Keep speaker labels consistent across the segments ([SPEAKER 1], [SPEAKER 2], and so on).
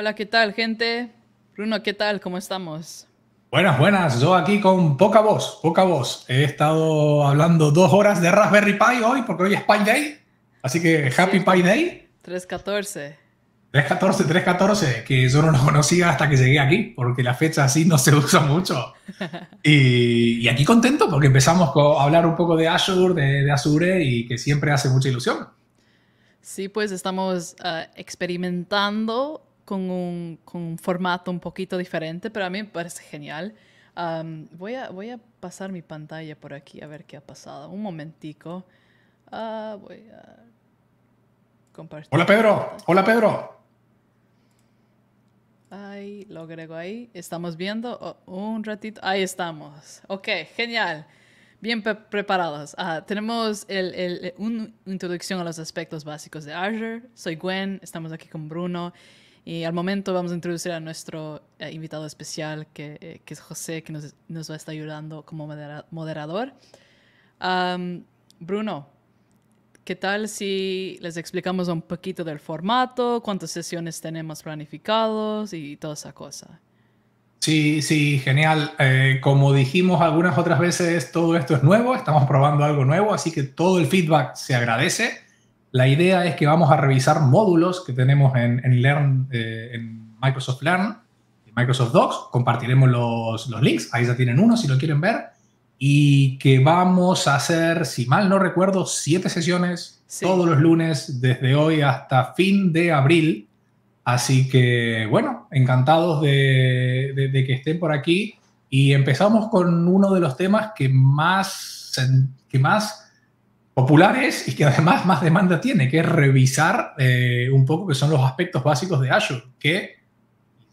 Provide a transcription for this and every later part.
[SPEAKER 1] Hola, ¿qué tal, gente? Bruno, ¿qué tal? ¿Cómo estamos?
[SPEAKER 2] Buenas, buenas. Yo aquí con poca voz, poca voz. He estado hablando dos horas de Raspberry Pi hoy porque hoy es Pi Day. Así que Happy Pi Day.
[SPEAKER 1] 314.
[SPEAKER 2] 314, 314, que yo no lo conocía hasta que llegué aquí, porque la fecha así no se usa mucho. Y, aquí contento porque empezamos a hablar un poco de Azure, de, Azure, y que siempre hace mucha ilusión.
[SPEAKER 1] Sí, pues estamos ah, experimentando con un, formato un poquito diferente, pero a mí me parece genial. voy, a, voy a pasar mi pantalla por aquí a ver qué ha pasado. Un momentico. Ah,
[SPEAKER 2] hola Pedro, hola Pedro.
[SPEAKER 1] Ahí lo agrego ahí. Estamos viendo oh, un ratito. Ahí estamos. Ok, genial. Bien preparados. Ah, tenemos una introducción a los aspectos básicos de Azure. Soy Gwen, estamos aquí con Bruno y al momento vamos a introducir a nuestro eh, invitado especial, que, eh, que, es José, que nos, nos va a estar ayudando como moderador. Bruno, ¿qué tal si les explicamos un poquito del formato, cuántas sesiones tenemos planificados y toda esa cosa?
[SPEAKER 2] Sí, sí, genial. Eh, como dijimos algunas otras veces, todo esto es nuevo, estamos probando algo nuevo, así que todo el feedback se agradece. La idea es que vamos a revisar módulos que tenemos en, Learn, eh, en Microsoft Learn, en Microsoft Docs. Compartiremos los, links, ahí ya tienen uno si lo quieren ver. Y que vamos a hacer, si mal no recuerdo, siete sesiones todos los lunes, desde hoy hasta fin de abril. Así que, bueno, encantados de, que estén por aquí. Y empezamos con uno de los temas que más, que más populares y que además más demanda tiene, que es revisar eh, un poco que son los aspectos básicos de Azure, que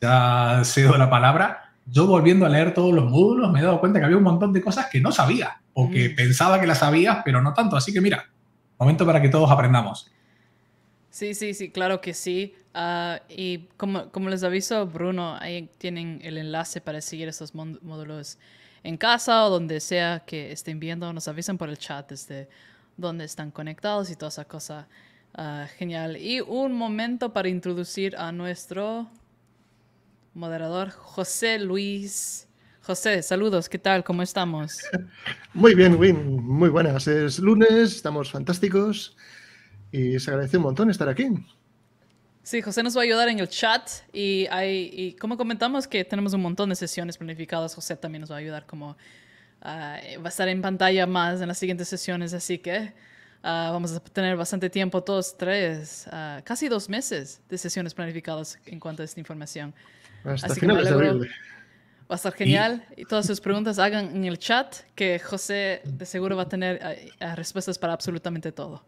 [SPEAKER 2] ya cedo la palabra, yo volviendo a leer todos los módulos me he dado cuenta que había un montón de cosas que no sabía o que mm. pensaba que las sabías, pero no tanto. Así que mira, momento para que todos aprendamos.
[SPEAKER 1] Sí, sí, sí, claro que sí. Ah, y como, les aviso, Bruno, ahí tienen el enlace para seguir esos módulos en casa o donde sea que estén viendo. Nos avisan por el chat desde dónde están conectados y toda esa cosa. Ah, genial. Y un momento para introducir a nuestro moderador José Luis. José, saludos, ¿qué tal? ¿Cómo estamos?
[SPEAKER 3] Muy bien, Win, muy buenas. Es lunes, estamos fantásticos y se agradece un montón estar aquí.
[SPEAKER 1] Sí, José nos va a ayudar en el chat y, hay, y como comentamos que tenemos un montón de sesiones planificadas, José también nos va a ayudar como Ah, va a estar en pantalla más en las siguientes sesiones, así que ah, vamos a tener bastante tiempo, todos tres, ah, casi dos meses de sesiones planificadas en cuanto a esta información. así que Va a estar genial. Y todas sus preguntas hagan en el chat, que José de seguro va a tener respuestas para absolutamente todo.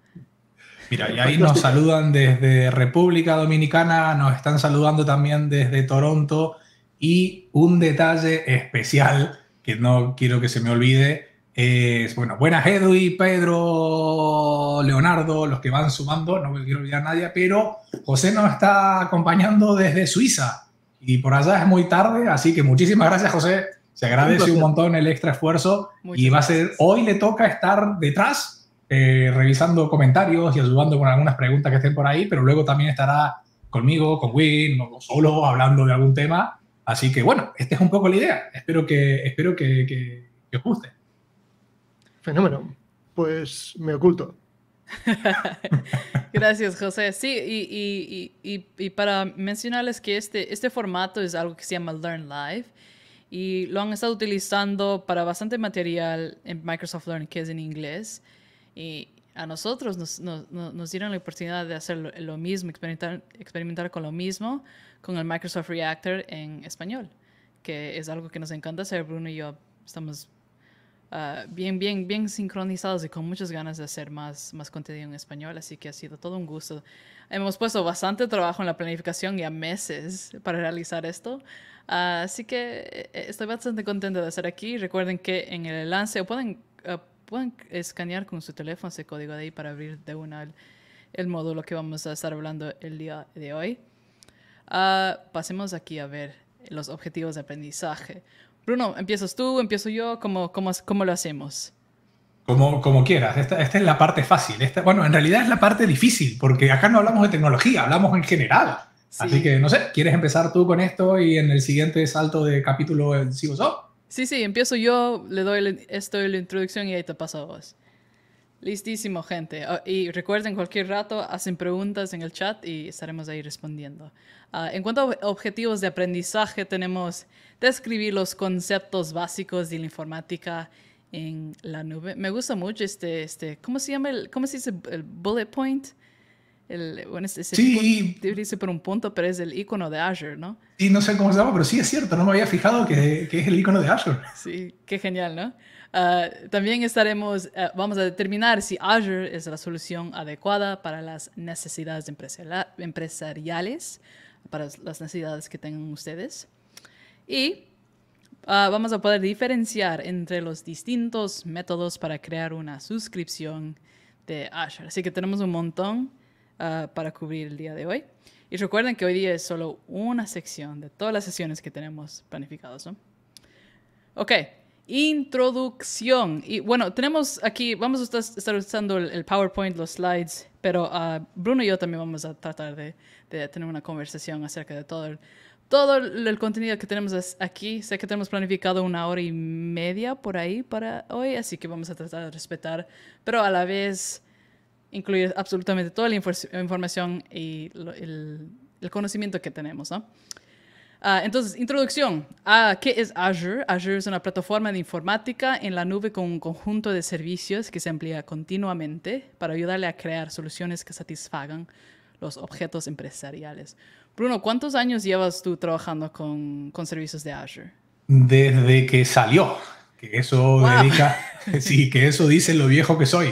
[SPEAKER 2] Mira, y ahí nos saludan desde República Dominicana, nos están saludando también desde Toronto. Y un detalle especial que no quiero que se me olvide, es, bueno, buenas Edwin, Pedro, Leonardo, los que van sumando, no me quiero olvidar a nadie, pero José nos está acompañando desde Suiza y por allá es muy tarde, así que muchísimas gracias José, se agradece un montón el extra esfuerzo y va a ser, hoy le toca estar detrás eh, revisando comentarios y ayudando con algunas preguntas que estén por ahí, pero luego también estará conmigo, con Win, o solo, hablando de algún tema. Así que bueno, esta es un poco la idea. Espero que, espero que, os guste. Fenómeno.
[SPEAKER 3] Pues me oculto.
[SPEAKER 1] Gracias, José. Sí, y, para mencionarles que este, este formato es algo que se llama Learn Live y lo han estado utilizando para bastante material en Microsoft Learn, que es en inglés. Y a nosotros nos, dieron la oportunidad de hacer lo, mismo, experimentar, experimentar con lo mismo con el Microsoft Reactor en español, que es algo que nos encanta hacer. Bruno y yo estamos ah, bien, bien, bien sincronizados y con muchas ganas de hacer más, más contenido en español, así que ha sido todo un gusto. Hemos puesto bastante trabajo en la planificación y a meses para realizar esto, ah, así que eh, estoy bastante contento de estar aquí. Recuerden que en el enlace pueden, ah, pueden escanear con su teléfono ese código de ahí para abrir de una el módulo que vamos a estar hablando el día de hoy. Ah, pasemos aquí a ver los objetivos de aprendizaje. Bruno, ¿empiezas tú? ¿Empiezo yo? ¿Cómo, cómo, lo hacemos?
[SPEAKER 2] Como, quieras, esta, es la parte fácil. Esta, bueno, en realidad es la parte difícil, porque acá no hablamos de tecnología, hablamos en general. Así que, no sé, ¿quieres empezar tú con esto y en el siguiente salto de capítulo en eh, yo?
[SPEAKER 1] Sí, sí, empiezo yo, le doy esto la introducción y ahí te paso a vos. Listísimo, gente. Ah, y recuerden, cualquier rato hacen preguntas en el chat y estaremos ahí respondiendo. Ah, en cuanto a objetivos de aprendizaje, tenemos describir los conceptos básicos de la informática en la nube. Me gusta mucho este, este ¿cómo se llama? ¿Cómo se dice el bullet point? El, bueno, sí. dice por un punto, pero es el icono de Azure, ¿no?
[SPEAKER 2] Sí, no sé cómo se llama, pero sí es cierto, no me había fijado que, es el icono de Azure.
[SPEAKER 1] Sí, qué genial, ¿no? Ah, también estaremos, ah, vamos a determinar si Azure es la solución adecuada para las necesidades empresariales, para las necesidades que tengan ustedes. Y ah, vamos a poder diferenciar entre los distintos métodos para crear una suscripción de Azure. Así que tenemos un montón Ah, para cubrir el día de hoy. Y recuerden que hoy día es solo una sección de todas las sesiones que tenemos planificadas. Ok, introducción. Y bueno, tenemos aquí, vamos a estar usando el, PowerPoint, los slides, pero ah, Bruno y yo también vamos a tratar de, tener una conversación acerca de todo todo el contenido que tenemos aquí. Sé que tenemos planificado una hora y media por ahí para hoy, así que vamos a tratar de respetar, pero a la vez incluir absolutamente toda la información y el, conocimiento que tenemos. ¿no? Ah, entonces, introducción a ah, qué es Azure. Azure es una plataforma de informática en la nube con un conjunto de servicios que se amplía continuamente para ayudarle a crear soluciones que satisfagan los objetos empresariales. Bruno, ¿cuántos años llevas tú trabajando con, con servicios de Azure?
[SPEAKER 2] Desde que salió, que eso dedica, sí, que eso dice lo viejo que soy.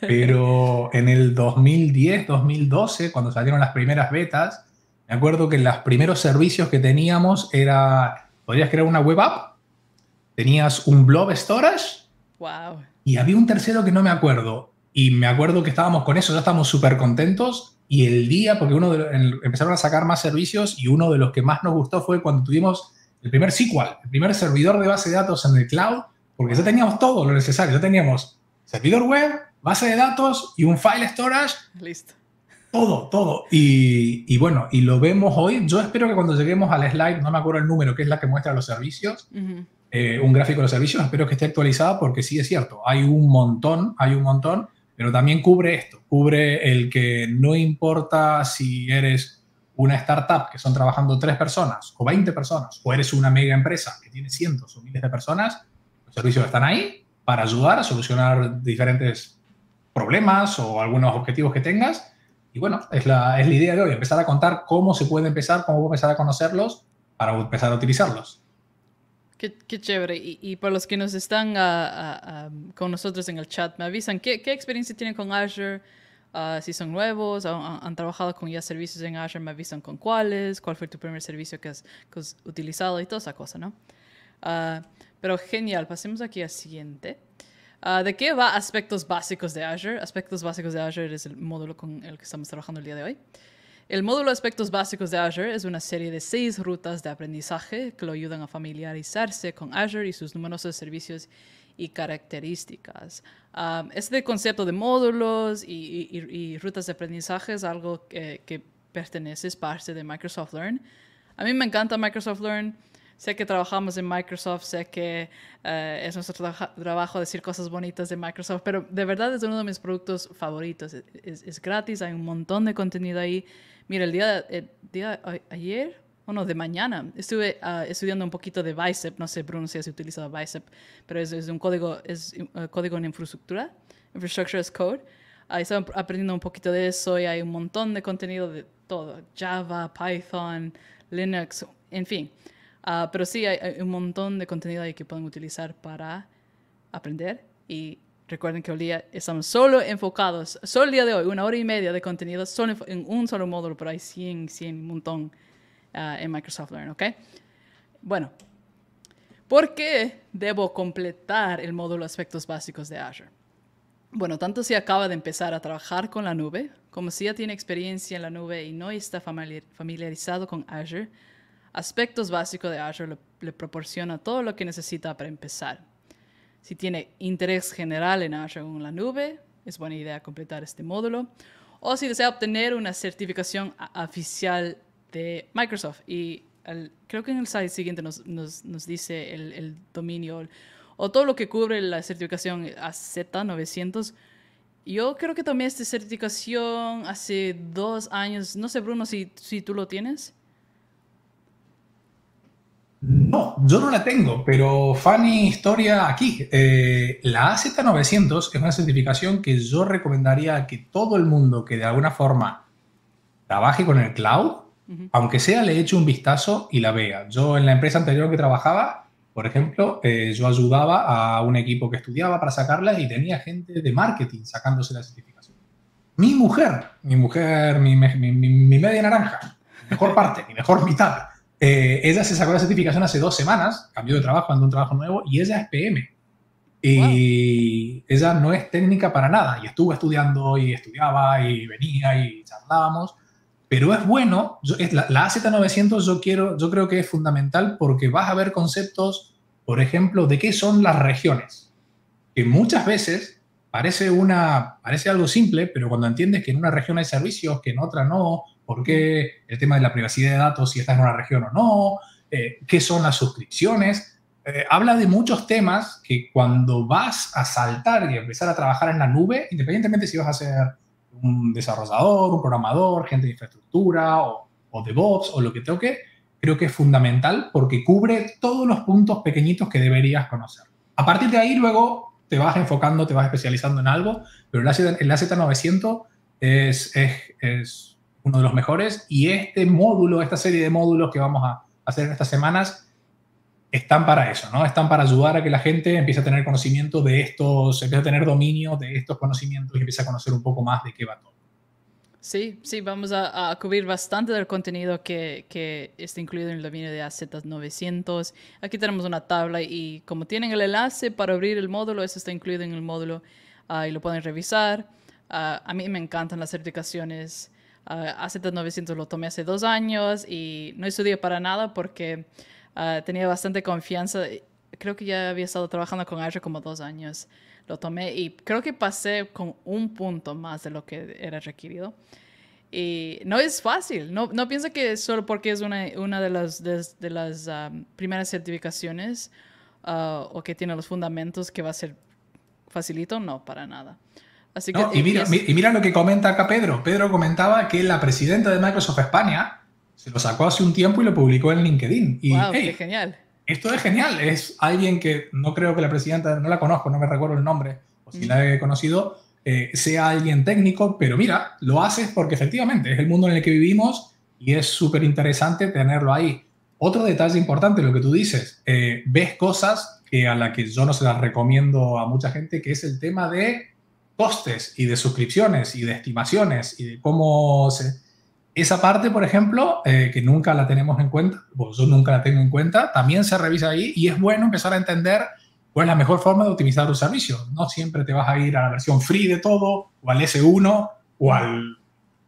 [SPEAKER 2] Pero en el 2010, 2012, cuando salieron las primeras betas, me acuerdo que los primeros servicios que teníamos era, podías crear una web app, tenías un blog storage. Wow. Y había un tercero que no me acuerdo. Y me acuerdo que estábamos con eso, ya estábamos súper contentos. Y el día, porque uno empezaron a sacar más servicios y uno de los que más nos gustó fue cuando tuvimos el primer SQL, el primer servidor de base de datos en el cloud, porque ya teníamos todo lo necesario. Ya teníamos servidor web, base de datos y un file storage. Listo. Todo, todo. Y, y, bueno, y lo vemos hoy. Yo espero que cuando lleguemos al slide, no me acuerdo el número, que es la que muestra los servicios, eh, un gráfico de los servicios, espero que esté actualizada porque sí es cierto, hay un montón, hay un montón, pero también cubre esto, cubre el que no importa si eres una startup que son trabajando tres personas o 20 personas, o eres una mega empresa que tiene cientos o miles de personas, los servicios están ahí para ayudar a solucionar diferentes problemas o algunos objetivos que tengas. Y bueno, es la, es la idea de hoy, empezar a contar cómo se puede empezar, cómo empezar a conocerlos para empezar a utilizarlos.
[SPEAKER 1] Qué, qué, chévere. Y, y, para los que nos están con nosotros en el chat, me avisan qué, experiencia tienen con Azure, ah, si son nuevos, han, trabajado con ya servicios en Azure, me avisan con cuáles, cuál fue tu primer servicio que has, que has utilizado y toda esa cosa, ¿no? Ah, pero genial, pasemos aquí al siguiente. Ah, ¿De qué va aspectos básicos de Azure? Aspectos básicos de Azure es el módulo con el que estamos trabajando el día de hoy. El módulo Aspectos Básicos de Azure es una serie de seis rutas de aprendizaje que lo ayudan a familiarizarse con Azure y sus numerosos servicios y características. este concepto de módulos y, rutas de aprendizaje es algo que pertenece, es parte de Microsoft Learn. A mí me encanta Microsoft Learn sé que trabajamos en Microsoft, sé que eh, es nuestro trabajo decir cosas bonitas de Microsoft, pero de verdad es uno de mis productos favoritos. Es, gratis, hay un montón de contenido ahí. Mira, el día, el ayer, o de mañana, estuve ah, estudiando un poquito de Bicep, no sé, Bruno, si has utilizado Bicep, pero es, un código, es eh, código en infraestructura, Infrastructure as Code. Ahí estaba aprendiendo un poquito de eso y hay un montón de contenido de todo, Java, Python, Linux, en fin. Ah, pero sí, hay, un montón de contenido ahí que pueden utilizar para aprender. Y recuerden que hoy día estamos solo enfocados, solo el día de hoy, una hora y media de contenido solo en un solo módulo, pero hay 100, 100, un montón ah, en Microsoft Learn, ¿ok? Bueno, ¿por qué debo completar el módulo Aspectos Básicos de Azure? Bueno, tanto si acaba de empezar a trabajar con la nube, como si ya tiene experiencia en la nube y no está familiarizado con Azure, aspectos básicos de Azure le, proporciona todo lo que necesita para empezar. Si tiene interés general en Azure en la nube, es buena idea completar este módulo. O si desea obtener una certificación oficial de Microsoft. Y creo que en el slide siguiente nos, dice el, dominio o todo lo que cubre la certificación AZ900. Yo creo que tomé esta certificación hace dos años. No sé, Bruno, si, si tú lo tienes.
[SPEAKER 2] No, yo no la tengo, pero Fanny Historia aquí. Eh, la AZ900 es una certificación que yo recomendaría que todo el mundo que de alguna forma trabaje con el cloud, aunque sea le eche un vistazo y la vea. Yo en la empresa anterior que trabajaba, por ejemplo, eh, yo ayudaba a un equipo que estudiaba para sacarla y tenía gente de marketing sacándose la certificación. Mi mujer, mi mujer, mi media naranja, mejor parte, mi mejor mitad eh, ella se sacó la certificación hace dos semanas, cambió de trabajo, andó a un trabajo nuevo y ella es PM. Y ella no es técnica para nada y estuvo estudiando y estudiaba y venía y charlábamos, pero es bueno, la, la AZ900 yo, quiero, yo creo que es fundamental porque vas a ver conceptos, por ejemplo, de qué son las regiones, que muchas veces parece, una, parece algo simple, pero cuando entiendes que en una región hay servicios, que en otra no, por qué, el tema de la privacidad de datos, si estás en una región o no, eh, qué son las suscripciones. Eh, habla de muchos temas que cuando vas a saltar y empezar a trabajar en la nube, independientemente si vas a ser un desarrollador, un programador, gente de infraestructura o, o DevOps o lo que toque, creo que es fundamental porque cubre todos los puntos pequeñitos que deberías conocer. A partir de ahí luego te vas enfocando, te vas especializando en algo, pero el AZ, el 900 es, es, es uno de los mejores. Y este módulo, esta serie de módulos que vamos a hacer en estas semanas, están para eso, ¿no? Están para ayudar a que la gente empiece a tener conocimiento de estos, empiece a tener dominio de estos conocimientos y empiece a conocer un poco más de qué va todo.
[SPEAKER 1] Sí, sí, vamos a, cubrir bastante del contenido que, que, está incluido en el dominio de AZ900. Aquí tenemos una tabla y como tienen el enlace para abrir el módulo, eso está incluido en el módulo ahí y lo pueden revisar. Ah, a mí me encantan las certificaciones AZ900 ah, lo tomé hace dos años y no estudié para nada porque ah, tenía bastante confianza. Creo que ya había estado trabajando con Azure como dos años. Lo tomé y creo que pasé con un punto más de lo que era requerido. Y no es fácil, no, no pienso que solo porque es una, una de las, de, las ah, primeras certificaciones o que tiene los fundamentos que va a ser facilito, no, para nada y, mira, y, mira, lo que comenta acá Pedro.
[SPEAKER 2] Pedro comentaba que la presidenta de Microsoft España se lo sacó hace un tiempo y lo publicó en LinkedIn. Y, qué genial! Esto es genial. Es alguien que no creo que la presidenta, no la conozco, no me recuerdo el nombre, o si la he conocido, eh, sea alguien técnico, pero mira, lo haces porque efectivamente es el mundo en el que vivimos y es súper interesante tenerlo ahí. Otro detalle importante, lo que tú dices, eh, ves cosas que a la que yo no se las recomiendo a mucha gente, que es el tema de costes y de suscripciones y de estimaciones y de cómo se... Esa parte, por ejemplo, eh, que nunca la tenemos en cuenta, yo nunca la tengo en cuenta, también se revisa ahí y es bueno empezar a entender cuál es la mejor forma de optimizar un servicio. No siempre te vas a ir a la versión free de todo, o al S1, o al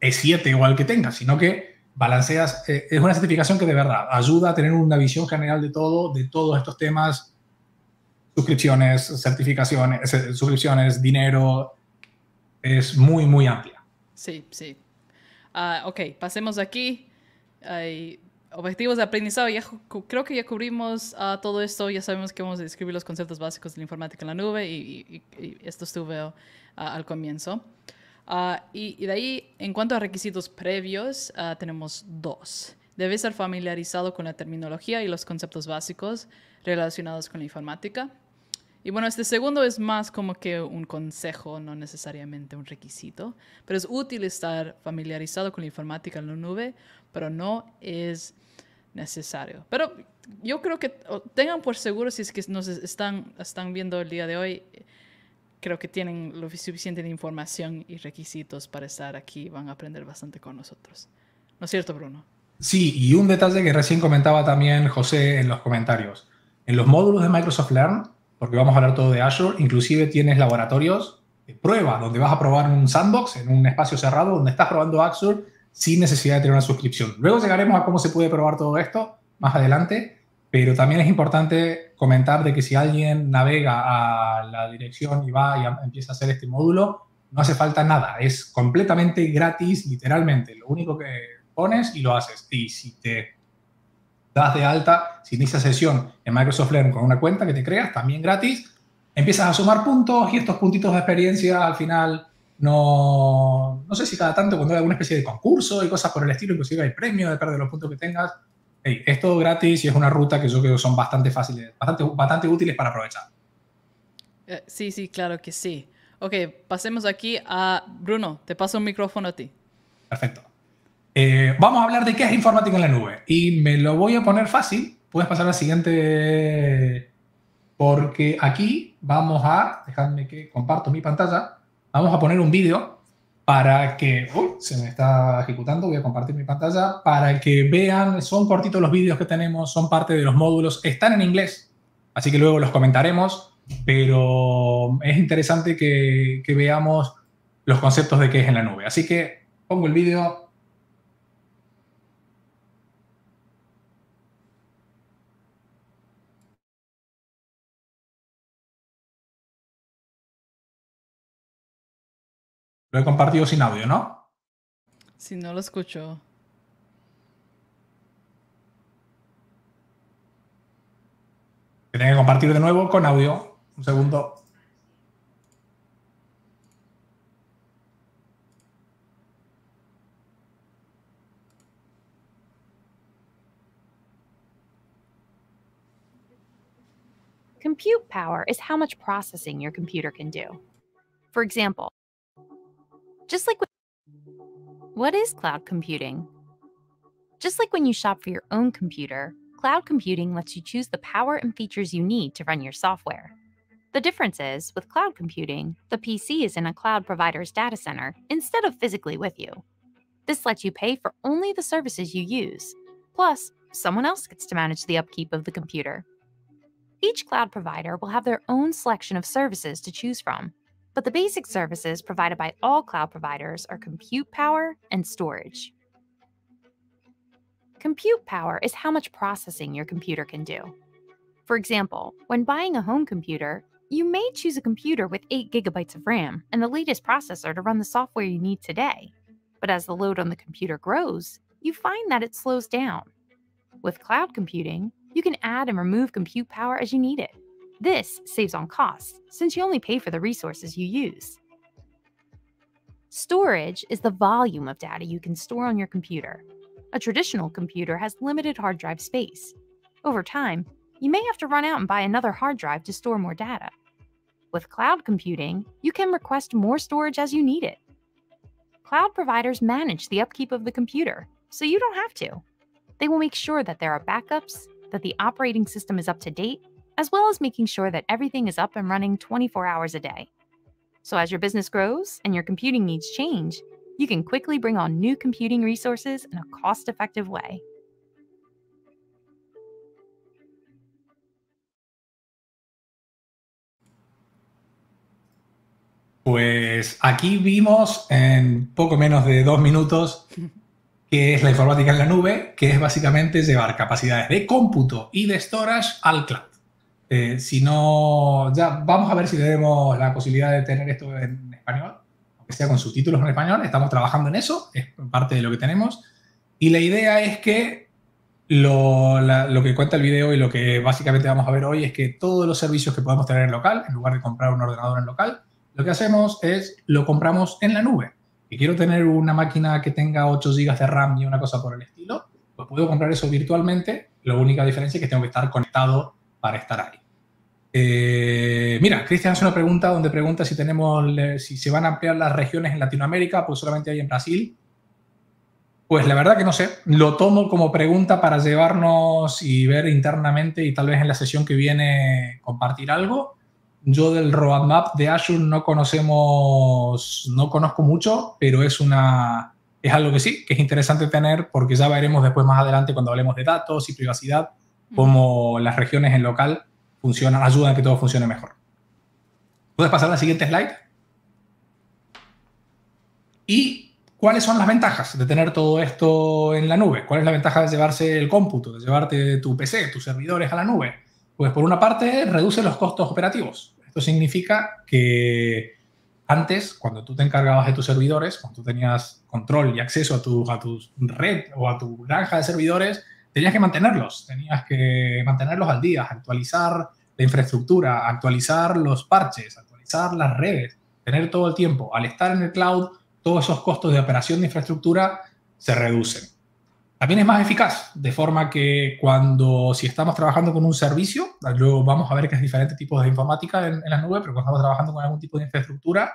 [SPEAKER 2] E7, o al que tengas, sino que balanceas. Eh, es una certificación que de verdad ayuda a tener una visión general de todo, de todos estos temas, suscripciones, certificaciones, eh, suscripciones, dinero, es muy, muy amplia.
[SPEAKER 1] Sí, sí. Ah, ok, pasemos aquí. objetivos de aprendizaje. creo que ya cubrimos ah, todo esto. Ya sabemos que vamos a describir los conceptos básicos de la informática en la nube y, esto estuvo ah, al comienzo. Y, de ahí, en cuanto a requisitos previos, tenemos dos. Debe ser familiarizado con la terminología y los conceptos básicos relacionados con la informática. Y bueno, este segundo es más como que un consejo, no necesariamente un requisito, pero es útil estar familiarizado con la informática en la nube, pero no es necesario. Pero yo creo que tengan por seguro, si es que nos están, están viendo el día de hoy, creo que tienen lo suficiente de información y requisitos para estar aquí, van a aprender bastante con nosotros. ¿No es cierto, Bruno?
[SPEAKER 2] Sí, y un detalle que recién comentaba también José en los comentarios. En los módulos de Microsoft Learn porque vamos a hablar todo de Azure. Inclusive tienes laboratorios de prueba, donde vas a probar un sandbox, en un espacio cerrado, donde estás probando Azure sin necesidad de tener una suscripción. Luego llegaremos a cómo se puede probar todo esto más adelante, pero también es importante comentar de que si alguien navega a la dirección y va y empieza a hacer este módulo, no hace falta nada, es completamente gratis, literalmente. Lo único que pones y lo haces. Y si te das de alta, si inicias sesión en Microsoft Learn con una cuenta que te creas, también gratis, empiezas a sumar puntos y estos puntitos de experiencia al final no, no sé si cada tanto cuando hay alguna especie de concurso y cosas por el estilo, inclusive hay premio depende de los puntos que tengas. es todo gratis y es una ruta que yo creo que son bastante fáciles, bastante, bastante útiles para aprovechar.
[SPEAKER 1] Eh, sí, sí, claro que sí. Ok, pasemos aquí a Bruno, te paso un micrófono a ti.
[SPEAKER 2] Perfecto. Eh, vamos a hablar de qué es informática en la nube. Y me lo voy a poner fácil. Puedes pasar al siguiente. Porque aquí vamos a. Dejadme que comparto mi pantalla. Vamos a poner un vídeo para que. Uy, se me está ejecutando. Voy a compartir mi pantalla. Para que vean. Son cortitos los vídeos que tenemos. Son parte de los módulos. Están en inglés. Así que luego los comentaremos. Pero es interesante que, que veamos los conceptos de qué es en la nube. Así que pongo el vídeo
[SPEAKER 4] Lo he compartido sin audio, ¿no? Si no lo escucho.
[SPEAKER 2] Tiene que compartir de nuevo con audio. Un segundo.
[SPEAKER 5] Compute power is how much processing your computer can do. For example, Just like what is cloud computing? Just like when you shop for your own computer, cloud computing lets you choose the power and features you need to run your software. The difference is, with cloud computing, the PC is in a cloud provider's data center instead of physically with you. This lets you pay for only the services you use. Plus, someone else gets to manage the upkeep of the computer. Each cloud provider will have their own selection of services to choose from, but the basic services provided by all cloud providers are compute power and storage. Compute power is how much processing your computer can do. For example, when buying a home computer, you may choose a computer with 8 gigabytes of RAM and the latest processor to run the software you need today. But as the load on the computer grows, you find that it slows down. With cloud computing, you can add and remove compute power as you need it. This saves on costs since you only pay for the resources you use. Storage is the volume of data you can store on your computer. A traditional computer has limited hard drive space. Over time, you may have to run out and buy another hard drive to store more data. With cloud computing, you can request more storage as you need it. Cloud providers manage the upkeep of the computer, so you don't have to. They will make sure that there are backups, that the operating system is up to date, as well as making sure that everything is up and running 24 hours a day. So, as your business grows and your computing needs change, you can quickly bring on new computing resources in a cost effective way.
[SPEAKER 2] Pues aquí vimos en poco menos de dos minutos qué es la informática en la nube, que es básicamente llevar capacidades de cómputo y de storage al cloud. Eh, si no, ya vamos a ver si tenemos la posibilidad de tener esto en español, aunque sea con subtítulos en español. Estamos trabajando en eso, es parte de lo que tenemos. Y la idea es que lo, lo, que cuenta el video y lo que básicamente vamos a ver hoy es que todos los servicios que podemos tener en local, en lugar de comprar un ordenador en local, lo que hacemos es lo compramos en la nube. Y quiero tener una máquina que tenga 8 GB de RAM y una cosa por el estilo, pues puedo comprar eso virtualmente. La única diferencia es que tengo que estar conectado para estar ahí. Eh, mira, Cristian hace una pregunta donde pregunta si tenemos, si se van a ampliar las regiones en Latinoamérica, pues solamente hay en Brasil. Pues la verdad que no sé, lo tomo como pregunta para llevarnos y ver internamente y tal vez en la sesión que viene compartir algo. Yo del roadmap de Azure no conocemos, no conozco mucho, pero es una, es algo que sí, que es interesante tener porque ya veremos después más adelante cuando hablemos de datos y privacidad, cómo las regiones en local funcionan, ayudan a que todo funcione mejor. ¿Puedes pasar a la siguiente slide? ¿Y cuáles son las ventajas de tener todo esto en la nube? ¿Cuál es la ventaja de llevarse el cómputo, de llevarte tu PC, tus servidores a la nube? Pues por una parte, reduce los costos operativos. Esto significa que antes, cuando tú te encargabas de tus servidores, cuando tú tenías control y acceso a tu, a tu red o a tu granja de servidores, tenías que mantenerlos, tenías que mantenerlos al día, actualizar la infraestructura, actualizar los parches, actualizar las redes, tener todo el tiempo. Al estar en el cloud, todos esos costos de operación de infraestructura se reducen. También es más eficaz, de forma que cuando, si estamos trabajando con un servicio, luego vamos a ver que es diferente tipo de informática en, en la nube, pero cuando estamos trabajando con algún tipo de infraestructura,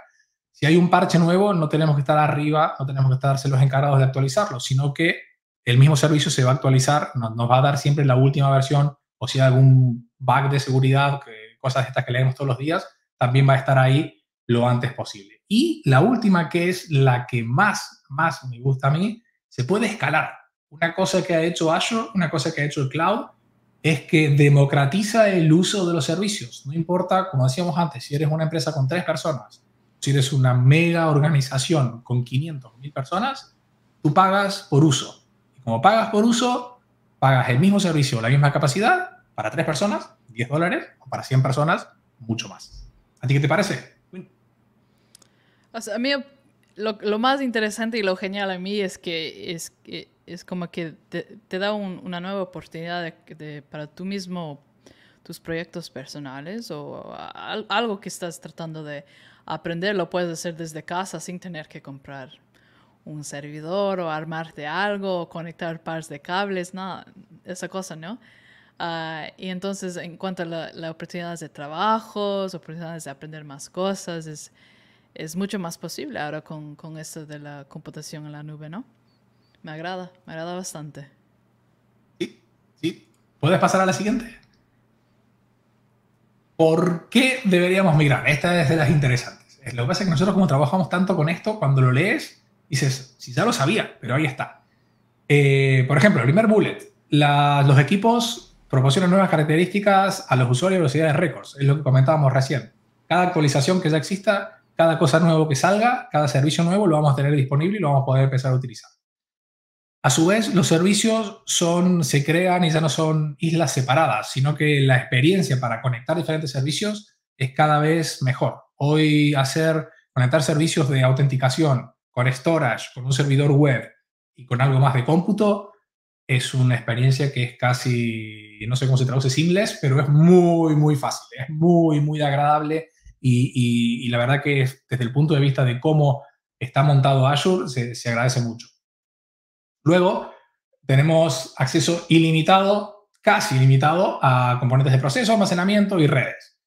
[SPEAKER 2] si hay un parche nuevo, no tenemos que estar arriba, no tenemos que estar los encargados de actualizarlo, sino que el mismo servicio se va a actualizar, nos, va a dar siempre la última versión o si hay algún bug de seguridad, cosas estas que leemos todos los días, también va a estar ahí lo antes posible. Y la última, que es la que más, más me gusta a mí, se puede escalar. Una cosa que ha hecho Azure, una cosa que ha hecho el cloud, es que democratiza el uso de los servicios. No importa, como decíamos antes, si eres una empresa con tres personas, si eres una mega organización con 500, mil personas, tú pagas por uso. Como pagas por uso, pagas el mismo servicio, la misma capacidad, para tres personas, 10 dólares, o para 100 personas, mucho más. ¿A ti qué te parece?
[SPEAKER 1] a mí lo, más interesante y lo genial a mí es que es, es como que te, da una nueva oportunidad para tú mismo tus proyectos personales o algo que estás tratando de aprender lo puedes hacer desde casa sin tener que comprar un servidor o armarte algo o conectar pares de cables, nada, esa cosa, ¿no? Ah, y entonces, en cuanto a las oportunidades de trabajos, oportunidades de aprender más cosas, es, mucho más posible ahora con, con, esto de la computación en la nube, ¿no? Me agrada, me agrada bastante.
[SPEAKER 2] Sí, sí. ¿Puedes pasar a la siguiente? ¿Por qué deberíamos migrar? Esta es de las interesantes. Lo que pasa es que nosotros como trabajamos tanto con esto, cuando lo lees, Dices, si ya lo sabía, pero ahí está. Eh, por ejemplo, el primer bullet, los equipos proporcionan nuevas características a los usuarios y velocidades récords, es lo que comentábamos recién. Cada actualización que ya exista, cada cosa nueva que salga, cada servicio nuevo lo vamos a tener disponible y lo vamos a poder empezar a utilizar. A su vez, los servicios son, se crean y ya no son islas separadas, sino que la experiencia para conectar diferentes servicios es cada vez mejor. Hoy hacer, conectar servicios de autenticación, con storage, con un servidor web y con algo más de cómputo, es una experiencia que es casi, no sé cómo se traduce simples pero es muy, muy fácil, es muy, muy agradable y, la verdad que desde el punto de vista de cómo está montado Azure, se, agradece mucho. Luego, tenemos acceso ilimitado, casi ilimitado, a componentes de proceso, almacenamiento y redes.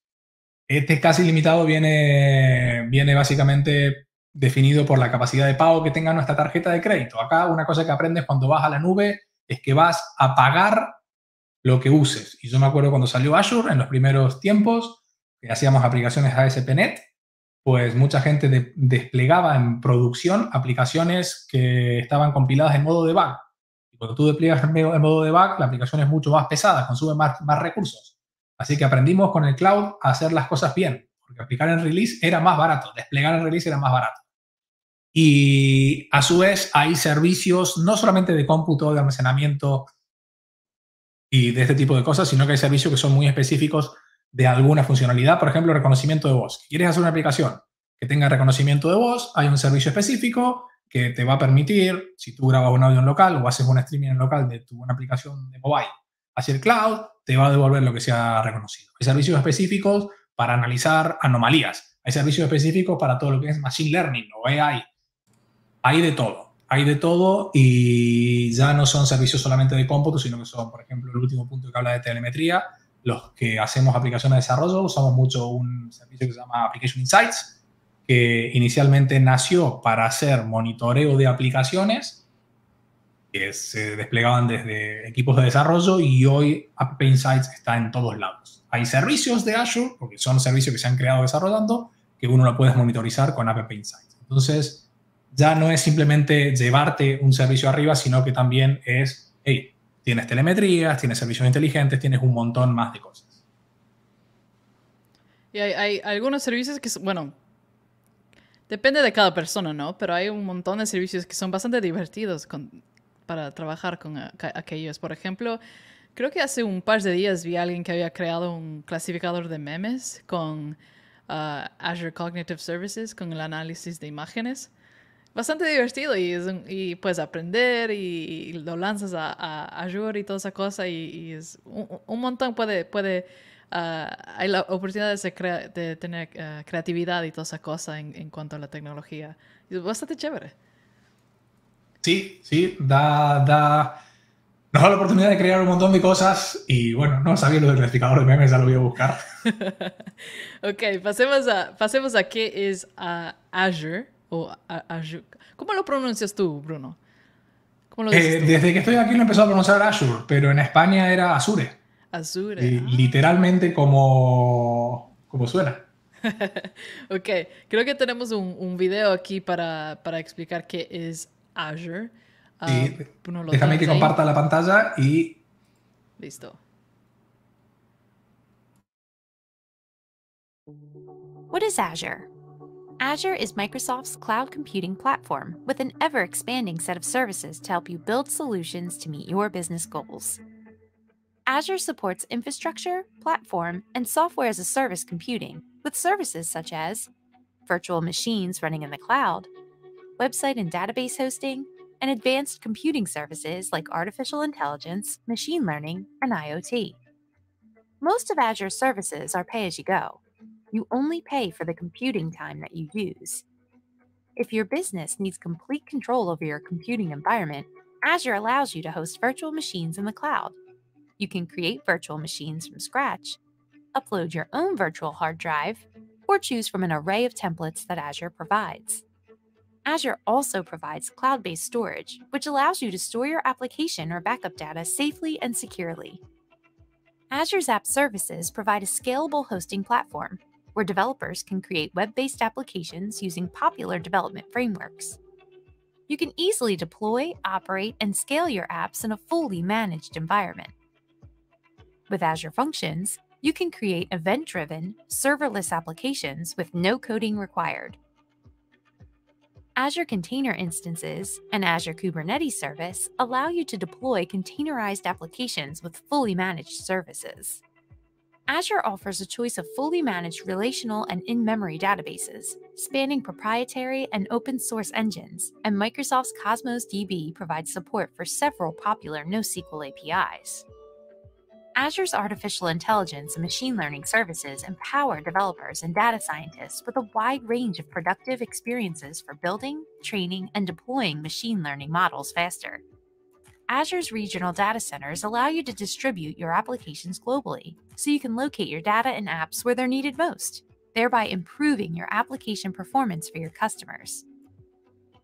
[SPEAKER 2] Este casi ilimitado viene, viene básicamente definido por la capacidad de pago que tenga nuestra tarjeta de crédito. Acá una cosa que aprendes cuando vas a la nube es que vas a pagar lo que uses. Y yo me acuerdo cuando salió Azure en los primeros tiempos, que hacíamos aplicaciones ASP.NET, pues mucha gente desplegaba en producción aplicaciones que estaban compiladas en modo debug. Y cuando tú despliegas en modo debug, la aplicación es mucho más pesada, consume más recursos. Así que aprendimos con el cloud a hacer las cosas bien porque aplicar el release era más barato, desplegar el release era más barato. Y a su vez hay servicios no solamente de cómputo, de almacenamiento y de este tipo de cosas, sino que hay servicios que son muy específicos de alguna funcionalidad, por ejemplo, reconocimiento de voz. ¿Quieres hacer una aplicación que tenga reconocimiento de voz? Hay un servicio específico que te va a permitir, si tú grabas un audio en local o haces un streaming en local de tu aplicación de mobile hacia el cloud, te va a devolver lo que sea reconocido. Hay servicios específicos para analizar anomalías. Hay servicios específicos para todo lo que es Machine Learning o AI. Hay de todo, hay de todo y ya no son servicios solamente de cómputo, sino que son, por ejemplo, el último punto que habla de telemetría. Los que hacemos aplicaciones de desarrollo usamos mucho un servicio que se llama Application Insights, que inicialmente nació para hacer monitoreo de aplicaciones que se desplegaban desde equipos de desarrollo y hoy App Insights está en todos lados. Hay servicios de Azure, porque son servicios que se han creado desarrollando, que uno lo puede monitorizar con App Insights. Entonces, ya no es simplemente llevarte un servicio arriba, sino que también es, hey, tienes telemetrías, tienes servicios inteligentes, tienes un montón más de cosas.
[SPEAKER 1] Y hay, algunos servicios que, bueno, depende de cada persona, ¿no? Pero hay un montón de servicios que son bastante divertidos para trabajar con aquellos. Por ejemplo, Creo que hace un par de días vi a alguien que había creado un clasificador de memes con ah, Azure Cognitive Services, con el análisis de imágenes. Bastante divertido y, y puedes aprender y, lo lanzas a, Azure y toda esa cosa y, es un, montón, puede, puede ah, hay la oportunidad de, de tener ah, creatividad y toda esa cosa en, en, cuanto a la tecnología. es bastante chévere.
[SPEAKER 2] Sí, sí, da, da nos da la oportunidad de crear un montón de cosas y bueno, no sabía lo del replicador de memes, ya lo voy a buscar.
[SPEAKER 1] ok, pasemos a, pasemos a qué es Azure o Azure. ¿Cómo lo pronuncias tú, Bruno? Eh, desde
[SPEAKER 2] que estoy aquí lo empezado a pronunciar Azure, pero en España era Azure.
[SPEAKER 1] Azure. Ah.
[SPEAKER 2] Literalmente como, como suena.
[SPEAKER 1] ok, creo que tenemos un, un video aquí para, para explicar qué es Azure. Sí. Uh, ah, no Déjame que ahí. comparta
[SPEAKER 2] la pantalla y... Listo.
[SPEAKER 5] What is Azure? Azure is Microsoft's cloud computing platform with an ever expanding set of services to help you build solutions to meet your business goals. Azure supports infrastructure, platform, and software as a service computing with services such as virtual machines running in the cloud, website and database hosting, and advanced computing services like artificial intelligence, machine learning, and IoT. Most of Azure's services are pay as you go. You only pay for the computing time that you use. If your business needs complete control over your computing environment, Azure allows you to host virtual machines in the cloud. You can create virtual machines from scratch, upload your own virtual hard drive, or choose from an array of templates that Azure provides. Azure also provides cloud based storage, which allows you to store your application or backup data safely and securely. Azure's app services provide a scalable hosting platform where developers can create web based applications using popular development frameworks. You can easily deploy, operate, and scale your apps in a fully managed environment. With Azure Functions, you can create event driven, serverless applications with no coding required. Azure Container Instances and Azure Kubernetes Service allow you to deploy containerized applications with fully managed services. Azure offers a choice of fully managed relational and in memory databases, spanning proprietary and open source engines, and Microsoft's Cosmos DB provides support for several popular NoSQL APIs. Azure's artificial intelligence and machine learning services empower developers and data scientists with a wide range of productive experiences for building, training, and deploying machine learning models faster. Azure's regional data centers allow you to distribute your applications globally so you can locate your data and apps where they're needed most, thereby improving your application performance for your customers.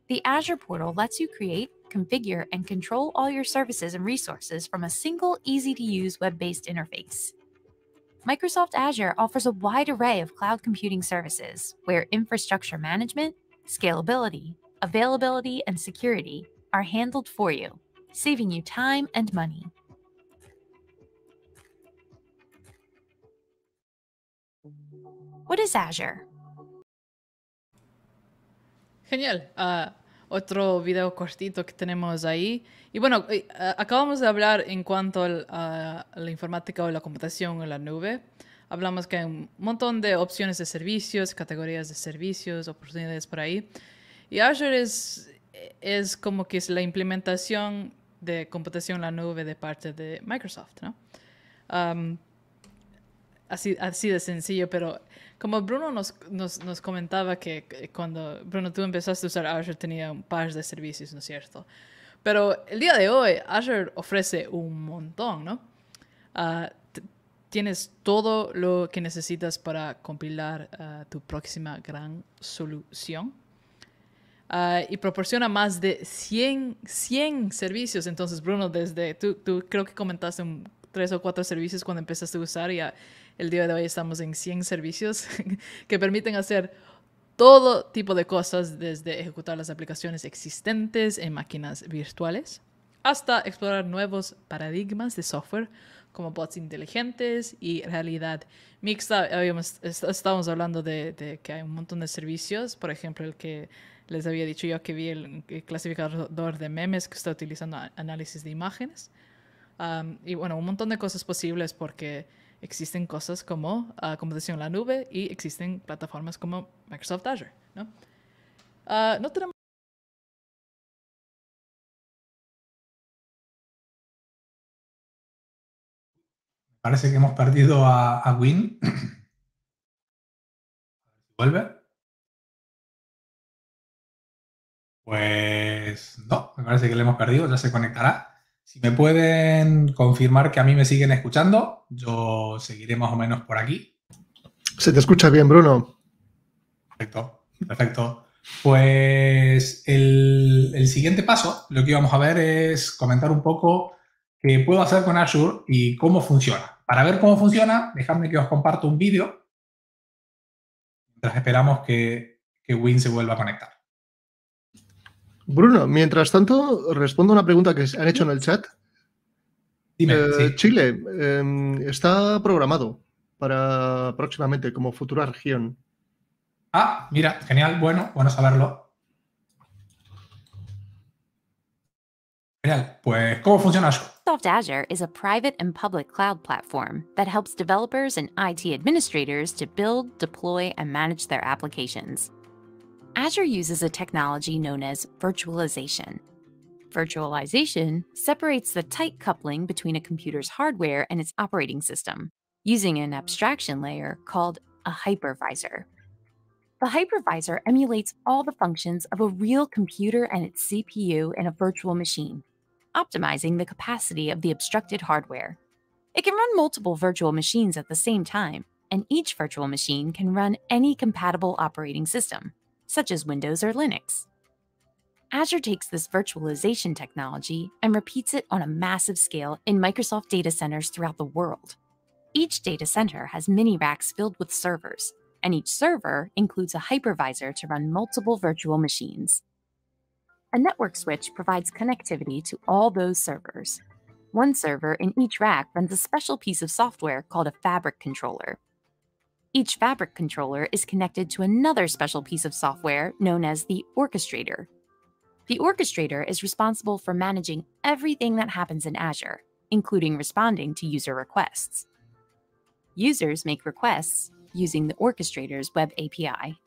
[SPEAKER 5] The Azure portal lets you create, configure, and control all your services and resources from a single, easy to use web based interface. Microsoft Azure offers a wide array of cloud computing services where infrastructure management, scalability, availability, and security are handled for you, saving you time and money. What is Azure?
[SPEAKER 1] Genial. Uh otro video cortito que tenemos ahí. Y bueno, eh, acabamos de hablar en cuanto a la informática o la computación en la nube. Hablamos que hay un montón de opciones de servicios, categorías de servicios, oportunidades por ahí. Y Azure es, es como que es la implementación de computación en la nube de parte de Microsoft, ¿no? así, así de sencillo, pero como Bruno nos, nos, comentaba que eh, cuando Bruno tú empezaste a usar Azure tenía un par de servicios, ¿no es cierto? Pero el día de hoy Azure ofrece un montón, ¿no? Ah, tienes todo lo que necesitas para compilar ah, tu próxima gran solución. Ah, y proporciona más de 100, 100 servicios. Entonces, Bruno, desde tú, tú creo que comentaste un, tres o cuatro servicios cuando empezaste a usar y ya el día de hoy estamos en 100 servicios que permiten hacer todo tipo de cosas, desde ejecutar las aplicaciones existentes en máquinas virtuales hasta explorar nuevos paradigmas de software como bots inteligentes y realidad mixta. Estábamos hablando de, que hay un montón de servicios, por ejemplo, el que les había dicho yo que vi el, clasificador de memes que está utilizando análisis de imágenes. y bueno, un montón de cosas posibles porque existen cosas como uh, ah, computación en la nube y existen plataformas
[SPEAKER 4] como Microsoft Azure. No, ah, no tenemos Parece que hemos perdido a, a Win.
[SPEAKER 2] ¿Vuelve? Pues no, me parece que le hemos perdido, ya se conectará. Si me pueden confirmar que a mí me siguen escuchando, yo seguiré más o menos por aquí.
[SPEAKER 3] Se te escucha bien, Bruno.
[SPEAKER 2] Perfecto, perfecto. Pues el, siguiente paso, lo que íbamos a ver es comentar un poco qué puedo hacer con Azure y cómo funciona. Para ver cómo funciona, dejadme que os comparto un vídeo mientras esperamos que Win se vuelva a conectar.
[SPEAKER 3] Bruno, mientras tanto, respondo a una pregunta que se han hecho en el chat. Eh, Chile em, está programado para próximamente como futura región.
[SPEAKER 2] Ah, mira, genial, bueno, bueno saberlo. Genial, pues ¿cómo funciona eso?
[SPEAKER 5] Microsoft Azure is a private and public cloud platform that helps developers and IT administrators to build, deploy, and manage their applications. Azure uses a technology known as virtualization. Virtualization separates the tight coupling between a computer's hardware and its operating system, using an abstraction layer called a hypervisor. The hypervisor emulates all the functions of a real computer and its CPU in a virtual machine, optimizing the capacity of the obstructed hardware. It can run multiple virtual machines at the same time, and each virtual machine can run any compatible operating system such as Windows or Linux. Azure takes this virtualization technology and repeats it on a massive scale in Microsoft data centers throughout the world. Each data center has mini racks filled with servers, and each server includes a hypervisor to run multiple virtual machines. A network switch provides connectivity to all those servers. One server in each rack runs a special piece of software called a fabric controller, each fabric controller is connected to another special piece of software known as the orchestrator. The orchestrator is responsible for managing everything that happens in Azure, including responding to user requests. Users make requests using the orchestrator's web API.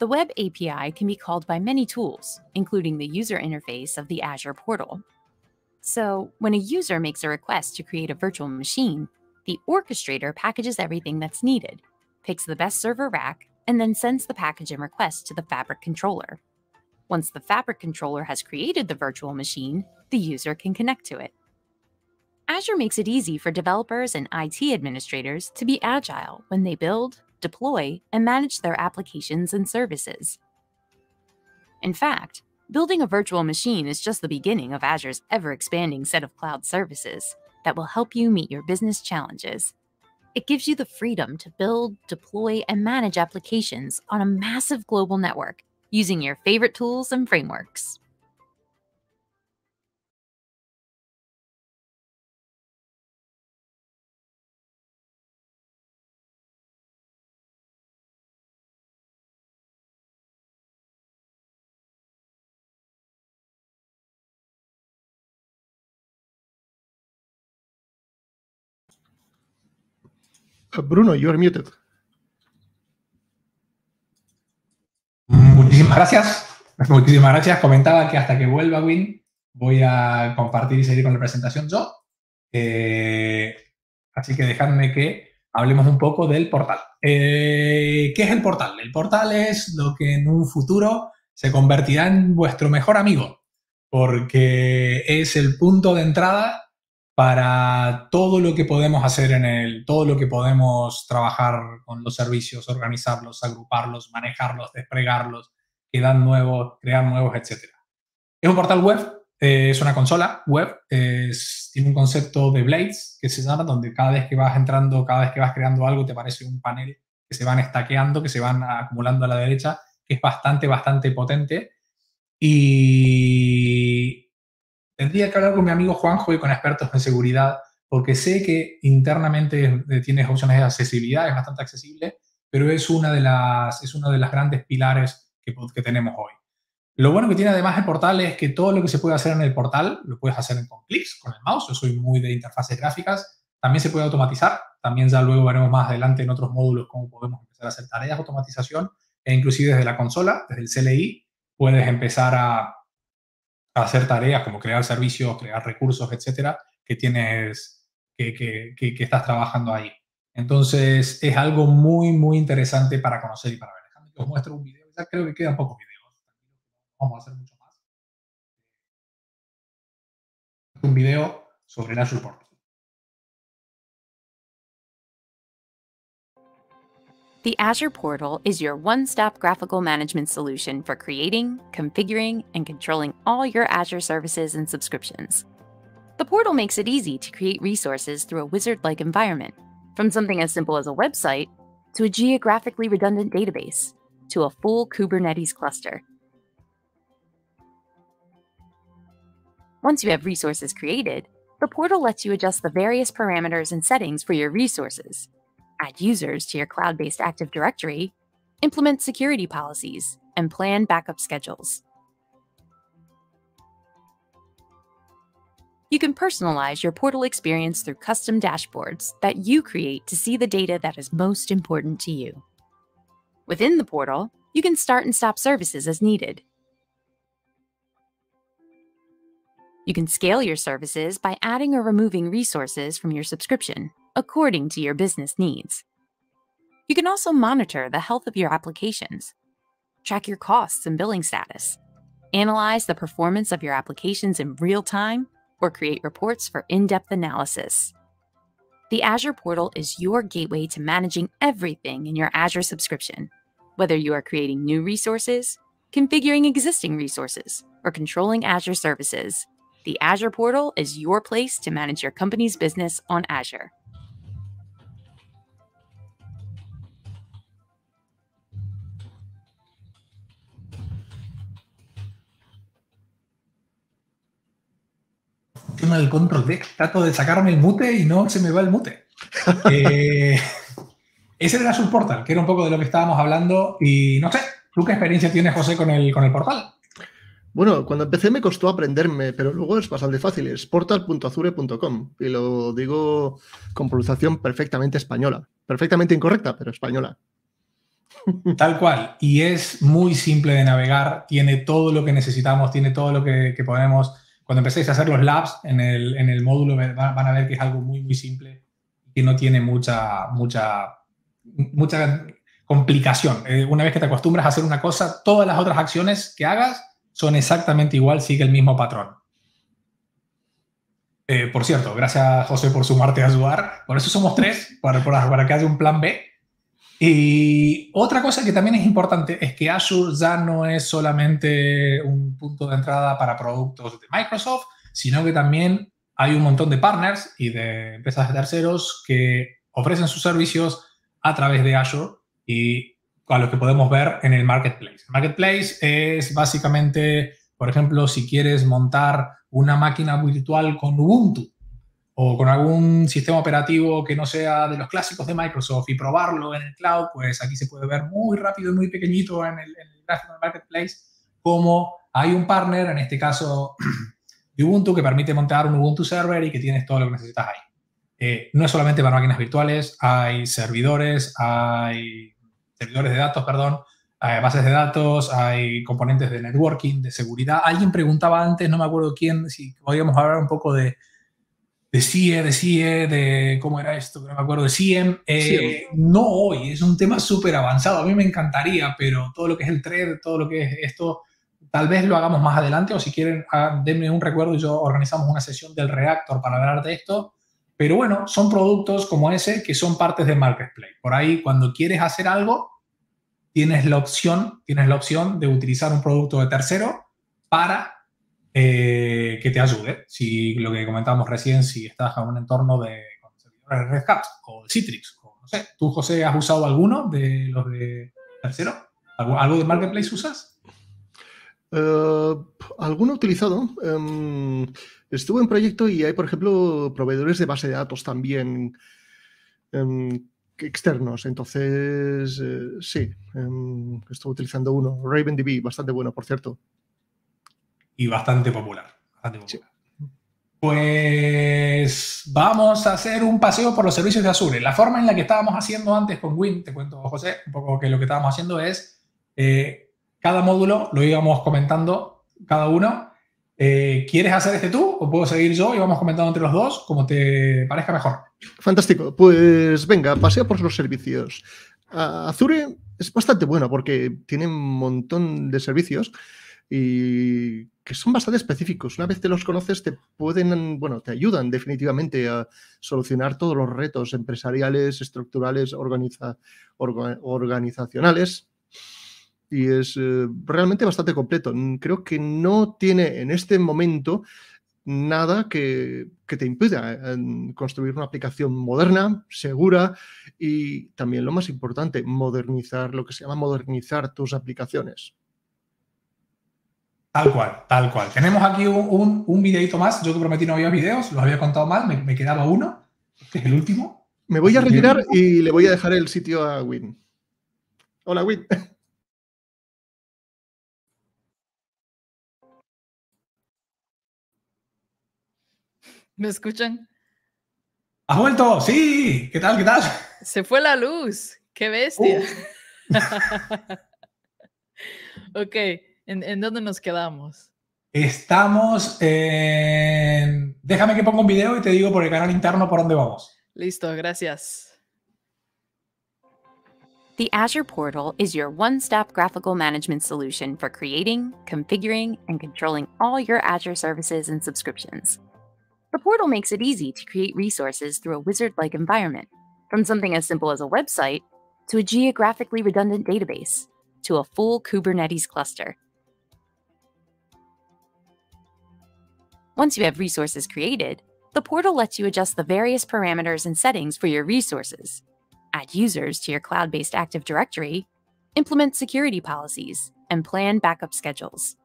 [SPEAKER 5] The web API can be called by many tools, including the user interface of the Azure portal. So, when a user makes a request to create a virtual machine, the orchestrator packages everything that's needed, picks the best server rack, and then sends the package and request to the fabric controller. Once the fabric controller has created the virtual machine, the user can connect to it. Azure makes it easy for developers and IT administrators to be agile when they build, deploy, and manage their applications and services. In fact, building a virtual machine is just the beginning of Azure's ever expanding set of cloud services that will help you meet your business challenges. It gives you the freedom to build, deploy, and manage applications on a massive global network using your favorite tools and frameworks.
[SPEAKER 4] Bruno, you're muted.
[SPEAKER 2] Muchísimas gracias. Muchísimas gracias. Comentaba que hasta que vuelva Win voy a compartir y seguir con la presentación yo. Eh, así que dejadme que hablemos un poco del portal. Eh, ¿Qué es el portal? El portal es lo que en un futuro se convertirá en vuestro mejor amigo, porque es el punto de entrada para todo lo que podemos hacer en él, todo lo que podemos trabajar con los servicios, organizarlos, agruparlos, manejarlos, desplegarlos, crear nuevos, crear nuevos, etc. Es un portal web, eh, es una consola web, tiene un concepto de blades que se llama, donde cada vez que vas entrando, cada vez que vas creando algo, te parece un panel que se van estaqueando, que se van acumulando a la derecha, que es bastante, bastante potente. Y Tendría que hablar con mi amigo Juanjo y con expertos en seguridad, porque sé que internamente eh, tienes opciones de accesibilidad, es bastante accesible, pero es una de las, es uno de los grandes pilares que, que tenemos hoy. Lo bueno que tiene además el portal es que todo lo que se puede hacer en el portal lo puedes hacer con clics, con el mouse. Yo soy muy de interfaces gráficas. También se puede automatizar. También ya luego veremos más adelante en otros módulos cómo podemos empezar a hacer tareas de automatización e inclusive desde la consola, desde el CLI, puedes empezar a hacer tareas como crear servicios, crear recursos, etcétera, que tienes, que, que, estás trabajando ahí. Entonces, es algo muy, muy interesante para conocer y para ver. os muestro un video. Ya creo que quedan pocos videos. Vamos a hacer mucho más.
[SPEAKER 4] Un video sobre el Azure
[SPEAKER 5] The Azure portal is your one-stop graphical management solution for creating, configuring, and controlling all your Azure services and subscriptions. The portal makes it easy to create resources through a wizard-like environment, from something as simple as a website to a geographically redundant database to a full Kubernetes cluster. Once you have resources created, the portal lets you adjust the various parameters and settings for your resources, add users to your cloud based Active Directory, implement security policies, and plan backup schedules. You can personalize your portal experience through custom dashboards that you create to see the data that is most important to you. Within the portal, you can start and stop services as needed. You can scale your services by adding or removing resources from your subscription according to your business needs. You can also monitor the health of your applications, track your costs and billing status, analyze the performance of your applications in real time, or create reports for in depth analysis. The Azure portal is your gateway to managing everything in your Azure subscription, whether you are creating new resources, configuring existing resources, or controlling Azure services. The Azure portal is your place to manage your company's business on Azure.
[SPEAKER 2] en control deck, trato de sacarme el mute y no se me va el mute. Eh, ese era su portal, que era un poco de lo que estábamos hablando. Y no sé, ¿tú qué experiencia tienes, José, con el, con el portal? Bueno, cuando empecé me costó
[SPEAKER 3] aprenderme, pero luego es bastante fácil. Es portal.azure.com y lo digo con pronunciación perfectamente española. Perfectamente incorrecta, pero española.
[SPEAKER 2] Tal cual. Y es muy simple de navegar. Tiene todo lo que necesitamos, tiene todo lo que podemos cuando empecéis a hacer los labs en el, en el módulo van a ver que es algo muy, muy simple y no tiene mucha, mucha, mucha complicación. Eh, una vez que te acostumbras a hacer una cosa, todas las otras acciones que hagas son exactamente igual, sigue el mismo patrón. Eh, por cierto, gracias José por sumarte a ayudar. Por eso somos tres, para, para, para que haya un plan B. Y otra cosa que también es importante es que Azure ya no es solamente un punto de entrada para productos de Microsoft, sino que también hay un montón de partners y de empresas terceros que ofrecen sus servicios a través de Azure y a lo que podemos ver en el marketplace. marketplace es básicamente, por ejemplo, si quieres montar una máquina virtual con Ubuntu, o con algún sistema operativo que no sea de los clásicos de Microsoft y probarlo en el cloud, pues aquí se puede ver muy rápido y muy pequeñito en el, en marketplace cómo hay un partner, en este caso de Ubuntu, que permite montar un Ubuntu server y que tienes todo lo que necesitas ahí. Eh, no es solamente para máquinas virtuales, hay servidores, hay servidores de datos, perdón, hay eh, bases de datos, hay componentes de networking, de seguridad. Alguien preguntaba antes, no me acuerdo quién, si podíamos hablar un poco de de CIE, de CIE, de cómo era esto, no me acuerdo, de CIEM, eh, no hoy, es un tema súper avanzado, a mí me encantaría, pero todo lo que es el thread, todo lo que es esto, tal vez lo hagamos más adelante o si quieren, ah, denme un recuerdo yo organizamos una sesión del reactor para hablar de esto, pero bueno, son productos como ese que son partes de Marketplace. Por ahí, cuando quieres hacer algo, tienes la opción, tienes la opción de utilizar un producto de tercero para eh, que te ayude. Si lo que comentábamos recién, si estás en un entorno de con Red o Citrix, o no sé, ¿tú, José, has usado alguno de los de tercero? ¿Algo, de Marketplace usas? Eh, alguno alguno utilizado.
[SPEAKER 3] Em, estuve en proyecto y hay, por ejemplo, proveedores de base de datos también em, externos. Entonces, eh, sí, em, estoy estuve utilizando uno, RavenDB, bastante bueno, por cierto
[SPEAKER 2] y bastante popular. Pues vamos a hacer un paseo por los servicios de Azure. La forma en la que estábamos haciendo antes con Win, te cuento José, un poco que lo que estábamos haciendo es eh, cada módulo lo íbamos comentando cada uno. Eh, ¿Quieres hacer este tú o puedo seguir yo y vamos comentando entre los dos como te parezca mejor?
[SPEAKER 3] Fantástico. Pues venga, paseo por los servicios. Azure es bastante bueno porque tiene un montón de servicios y que son bastante específicos. Una vez te los conoces, te pueden, bueno, te ayudan definitivamente a solucionar todos los retos empresariales, estructurales, organizacionales. Y es eh, realmente bastante completo. Mm, creo que no tiene en este momento nada que, te impida eh, construir una aplicación moderna, segura y también lo más importante, modernizar, lo que se llama
[SPEAKER 2] modernizar tus aplicaciones. Tal cual, tal cual. Tenemos aquí un, videito más. Yo te prometí no había videos, los había contado mal, me, quedaba uno, que es el último.
[SPEAKER 3] Me voy a retirar
[SPEAKER 2] y le voy a dejar el sitio a Win. Hola, Win.
[SPEAKER 4] ¿Me escuchan?
[SPEAKER 2] ¡Has vuelto! ¡Sí! ¿Qué tal? ¿Qué tal?
[SPEAKER 1] Se fue la luz. ¡Qué bestia! Uh. ok. ¿En, en dónde nos quedamos?
[SPEAKER 2] Estamos en... Déjame que ponga un video y te digo por el canal interno por dónde vamos.
[SPEAKER 5] Listo, gracias. The Azure Portal is your one stop graphical management solution for creating, configuring, and controlling all your Azure services and subscriptions. The portal makes it easy to create resources through a wizard like environment, from something as simple as a website to a geographically redundant database to a full Kubernetes cluster. Once you have resources created, the portal lets you adjust the various parameters and settings for your resources, add users to your cloud based Active Directory, implement security policies, and plan backup schedules.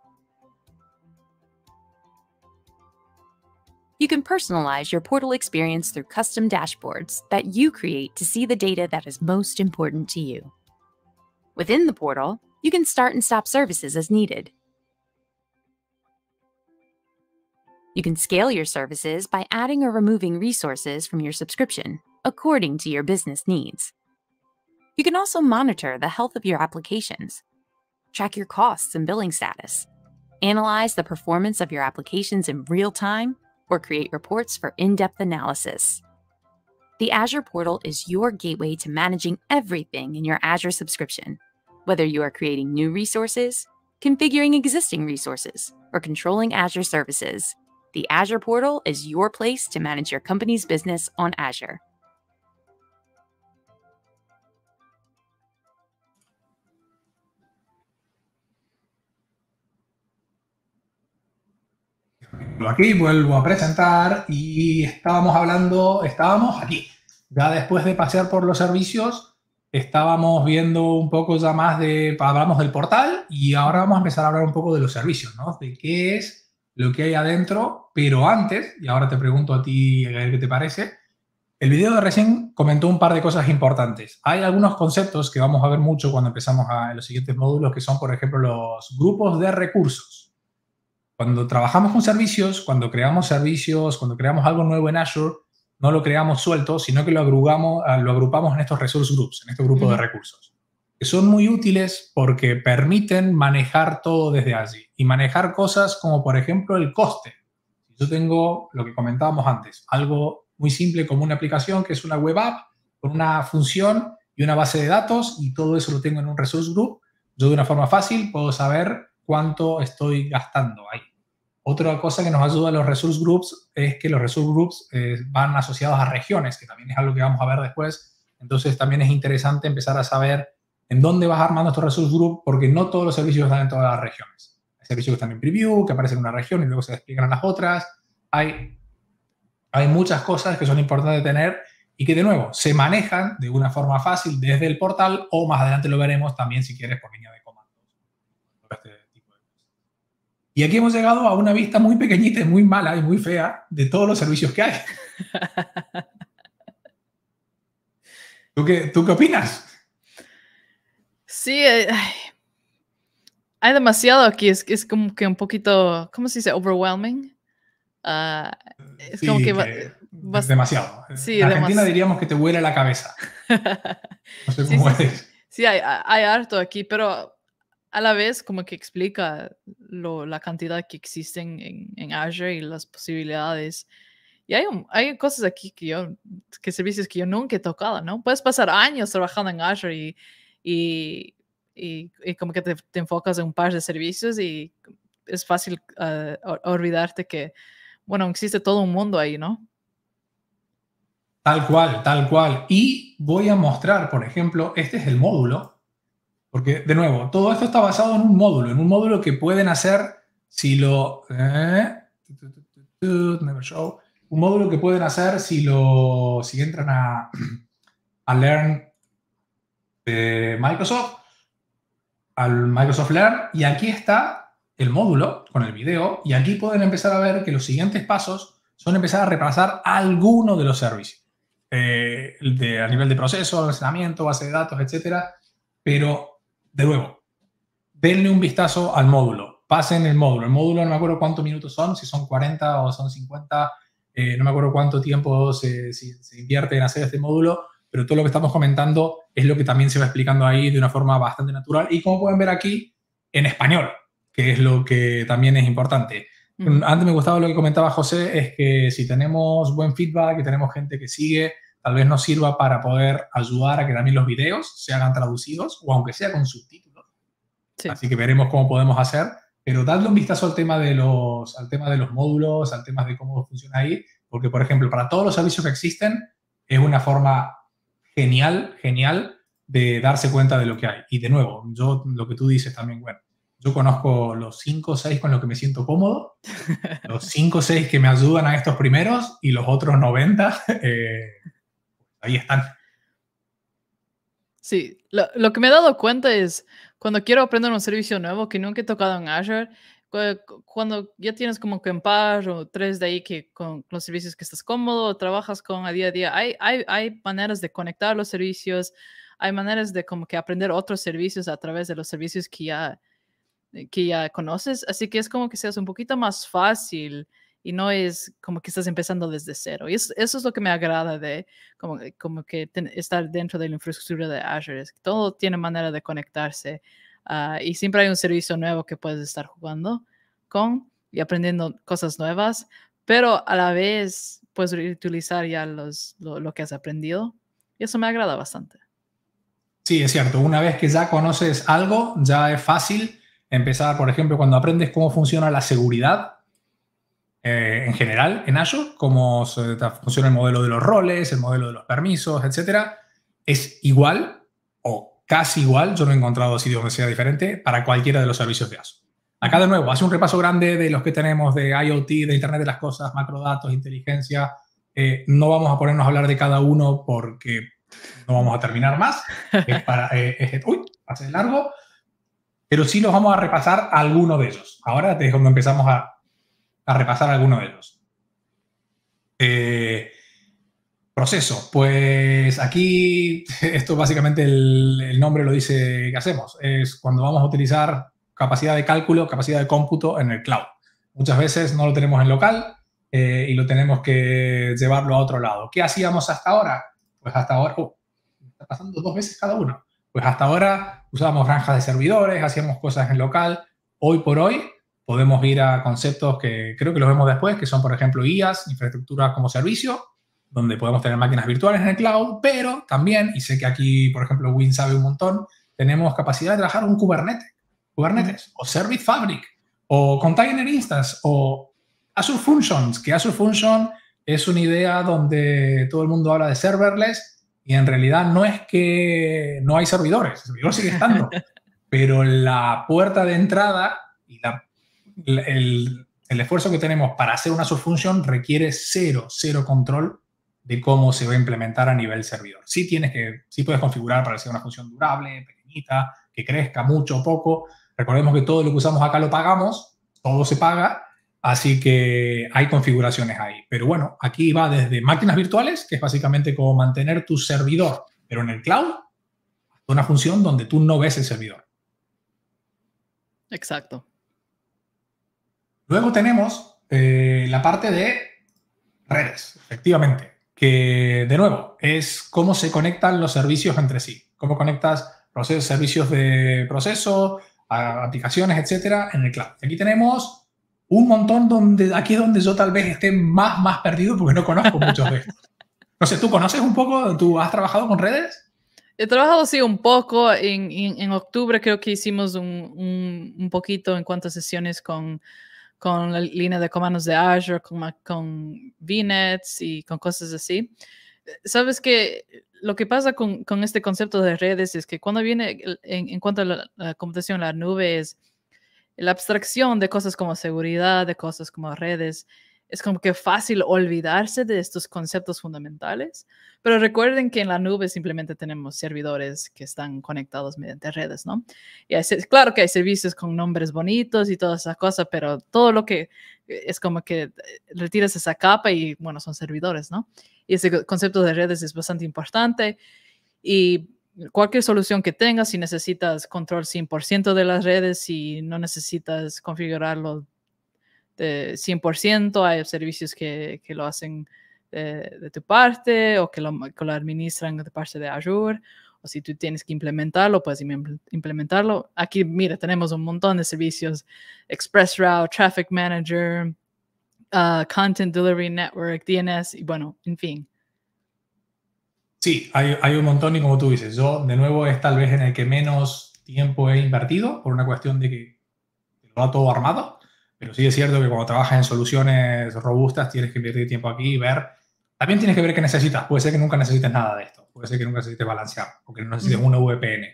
[SPEAKER 5] You can personalize your portal experience through custom dashboards that you create to see the data that is most important to you. Within the portal, you can start and stop services as needed You can scale your services by adding or removing resources from your subscription, according to your business needs. You can also monitor the health of your applications, track your costs and billing status, analyze the performance of your applications in real time, or create reports for in depth analysis. The Azure portal is your gateway to managing everything in your Azure subscription, whether you are creating new resources, configuring existing resources, or controlling Azure services. The Azure portal is your place to manage your company's business on Azure. Aquí
[SPEAKER 2] vuelvo a presentar y estábamos hablando, estábamos aquí, ya después de pasear por los servicios, estábamos viendo un poco ya más de, hablamos del portal y ahora vamos a empezar a hablar un poco de los servicios, ¿no? De qué es lo que hay adentro, pero antes, y ahora te pregunto a ti, qué te parece, el video de recién comentó un par de cosas importantes. Hay algunos conceptos que vamos a ver mucho cuando empezamos a, los siguientes módulos, que son, por ejemplo, los grupos de recursos. Cuando trabajamos con servicios, cuando creamos servicios, cuando creamos algo nuevo en Azure, no lo creamos suelto, sino que lo, agrupamos, lo agrupamos en estos resource groups, en estos grupos de recursos son muy útiles porque permiten manejar todo desde allí y manejar cosas como por ejemplo el coste. Yo tengo lo que comentábamos antes, algo muy simple como una aplicación que es una web app con una función y una base de datos y todo eso lo tengo en un resource group. Yo de una forma fácil puedo saber cuánto estoy gastando ahí. Otra cosa que nos ayuda a los resource groups es que los resource groups eh, van asociados a regiones, que también es algo que vamos a ver después. Entonces también es interesante empezar a saber en dónde vas armando estos resource group? porque no todos los servicios están en todas las regiones. Hay servicios que están en preview, que aparecen en una región y luego se despliegan las otras. Hay, hay muchas cosas que son importantes de tener y que, de nuevo, se manejan de una forma fácil desde el portal o más adelante lo veremos también, si quieres, por línea de comandos. Este y aquí hemos llegado a una vista muy pequeñita y muy mala y muy fea de todos los servicios que hay. ¿Tú qué, ¿Tú qué opinas?
[SPEAKER 1] Sí, eh, hay demasiado aquí, es, es como que un poquito, ¿cómo se dice? Overwhelming. Ah, es como que, va, demasiado. en Argentina diríamos que
[SPEAKER 2] te huele la cabeza. No sé cómo sí,
[SPEAKER 1] Sí, hay, hay, harto aquí, pero a la vez como que explica la cantidad que existen en, Azure y las posibilidades. Y hay, hay cosas aquí que yo, que servicios que yo nunca he tocado, ¿no? Puedes pasar años trabajando en Azure y y, y, como que te, enfocas en un par de servicios y es fácil eh, olvidarte que, bueno, existe todo un mundo ahí, ¿no?
[SPEAKER 2] Tal cual, tal cual. Y voy a mostrar, por ejemplo, este es el módulo, porque de nuevo, todo esto está basado en un módulo, en un módulo que pueden hacer si lo... Eh, un módulo que pueden hacer si lo si entran a, a learn de Microsoft al Microsoft Learn y aquí está el módulo con el video y aquí pueden empezar a ver que los siguientes pasos son empezar a repasar alguno de los servicios eh, a nivel de proceso, almacenamiento, base de datos, etcétera. Pero, de nuevo, denle un vistazo al módulo, pasen el módulo. El módulo no me acuerdo cuántos minutos son, si son 40 o son 50, eh, no me acuerdo cuánto tiempo se, invierte en hacer este módulo, pero todo lo que estamos comentando es lo que también se va explicando ahí de una forma bastante natural y como pueden ver aquí, en español, que es lo que también es importante. Antes me gustaba lo que comentaba José, es que si tenemos buen feedback y tenemos gente que sigue, tal vez nos sirva para poder ayudar a que también los videos se hagan traducidos o aunque sea con subtítulos. Así que veremos cómo podemos hacer, pero dadle un vistazo al tema de los, al tema de los módulos, al tema de cómo funciona ahí, porque por ejemplo, para todos los servicios que existen, es una forma genial, genial de darse cuenta de lo que hay. Y de nuevo, yo lo que tú dices también, bueno, yo conozco los 5 o 6 con los que me siento cómodo, los 5 o 6 que me ayudan a estos primeros y los otros 90, eh, ahí están.
[SPEAKER 1] Sí, lo, lo, que me he dado cuenta es cuando quiero aprender un servicio nuevo que nunca he tocado en Azure, cuando ya tienes como que en par o tres de ahí que con los servicios que estás cómodo, trabajas con a día a día, hay, hay, hay maneras de conectar los servicios, hay maneras de como que aprender otros servicios a través de los servicios que ya, eh, que ya conoces, así que es como que seas un poquito más fácil y no es como que estás empezando desde cero. Y eso, es lo que me agrada de como, que estar dentro de la infraestructura de Azure, es que todo tiene manera de conectarse Ah, y siempre hay un servicio nuevo que puedes estar jugando con y aprendiendo cosas nuevas, pero a la vez puedes utilizar ya los, lo, que has aprendido. Y eso me agrada bastante.
[SPEAKER 2] Sí, es cierto. Una vez que ya conoces algo, ya es fácil empezar, por ejemplo, cuando aprendes cómo funciona la seguridad eh, en general en Azure, cómo se, funciona el modelo de los roles, el modelo de los permisos, etcétera, es igual o casi igual, yo no he encontrado sitio donde sea diferente, para cualquiera de los servicios de ASO. Acá de nuevo, hace un repaso grande de los que tenemos de IoT, de Internet de las Cosas, macrodatos, inteligencia. Eh, no vamos a ponernos a hablar de cada uno porque no vamos a terminar más. para, eh, uy, hace largo. Pero sí nos vamos a repasar alguno de ellos. Ahora es cuando empezamos a, repasar alguno de ellos. Eh, Proceso. Pues aquí, esto básicamente el, nombre lo dice que hacemos. Es cuando vamos a utilizar capacidad de cálculo, capacidad de cómputo en el cloud. Muchas veces no lo tenemos en local eh, y lo tenemos que llevarlo a otro lado. ¿Qué hacíamos hasta ahora? Pues hasta ahora, uh, está pasando dos veces cada uno. Pues hasta ahora usábamos ranjas de servidores, hacíamos cosas en local. Hoy por hoy podemos ir a conceptos que creo que los vemos después, que son, por ejemplo, guías, infraestructura como servicio, donde podemos tener máquinas virtuales en el cloud, pero también, y sé que aquí, por ejemplo, Win sabe un montón, tenemos capacidad de trabajar un Kubernetes, Kubernetes o Service Fabric o Container Instance o Azure Functions, que Azure Function es una idea donde todo el mundo habla de serverless y en realidad no es que no hay servidores, el servidor sigue estando, pero la puerta de entrada y el, el, esfuerzo que tenemos para hacer una Azure Function requiere cero, cero control de cómo se va a implementar a nivel servidor. Sí tienes que, sí puedes configurar para hacer una función durable, pequeñita, que crezca mucho o poco. Recordemos que todo lo que usamos acá lo pagamos, todo se paga, así que hay configuraciones ahí. Pero bueno, aquí va desde máquinas virtuales, que es básicamente como mantener tu servidor, pero en el cloud, una función donde tú no ves el servidor. Exacto. Luego tenemos eh, la parte de redes, efectivamente que de nuevo es cómo se conectan los servicios entre sí, cómo conectas procesos, servicios de proceso, a aplicaciones, etcétera, en el cloud. Aquí tenemos un montón donde aquí es donde yo tal vez esté más más perdido porque no conozco muchos de estos. No sé, ¿tú conoces un poco? ¿Tú has trabajado con redes?
[SPEAKER 1] He trabajado, sí, un poco. En, en, octubre creo que hicimos un, un, poquito en cuanto a sesiones con, con la línea de comandos de Azure, con, con VNets y con cosas así. Sabes que lo que pasa con, este concepto de redes es que cuando viene en, cuanto a la, computación computación, la nube es la abstracción de cosas como seguridad, de cosas como redes, es como que fácil olvidarse de estos conceptos fundamentales, pero recuerden que en la nube simplemente tenemos servidores que están conectados mediante redes, ¿no? Y claro que hay servicios con nombres bonitos y todas esas cosas, pero todo lo que eh, es como que retiras esa capa y bueno, son servidores, ¿no? Y ese concepto de redes es bastante importante y cualquier solución que tengas, si necesitas control 100% de las redes, si no necesitas configurarlo 100%, este, hay servicios que, lo hacen eh, de, tu parte o que lo, administran de parte de Azure o si tú tienes que implementarlo, puedes implementarlo. Aquí, mira, tenemos un montón de servicios, ExpressRoute, Traffic Manager, ah, Content Delivery Network, DNS, y bueno, en fin.
[SPEAKER 2] Sí, hay, un montón y como tú dices, yo de nuevo es tal vez en el que menos tiempo he invertido por una cuestión de que lo todo armado. Pero sí es cierto que cuando trabajas en soluciones robustas tienes que invertir tiempo aquí y ver. También tienes que ver qué necesitas. Puede ser que nunca necesites nada de esto. Puede ser que nunca necesites balancear o que no necesites un VPN.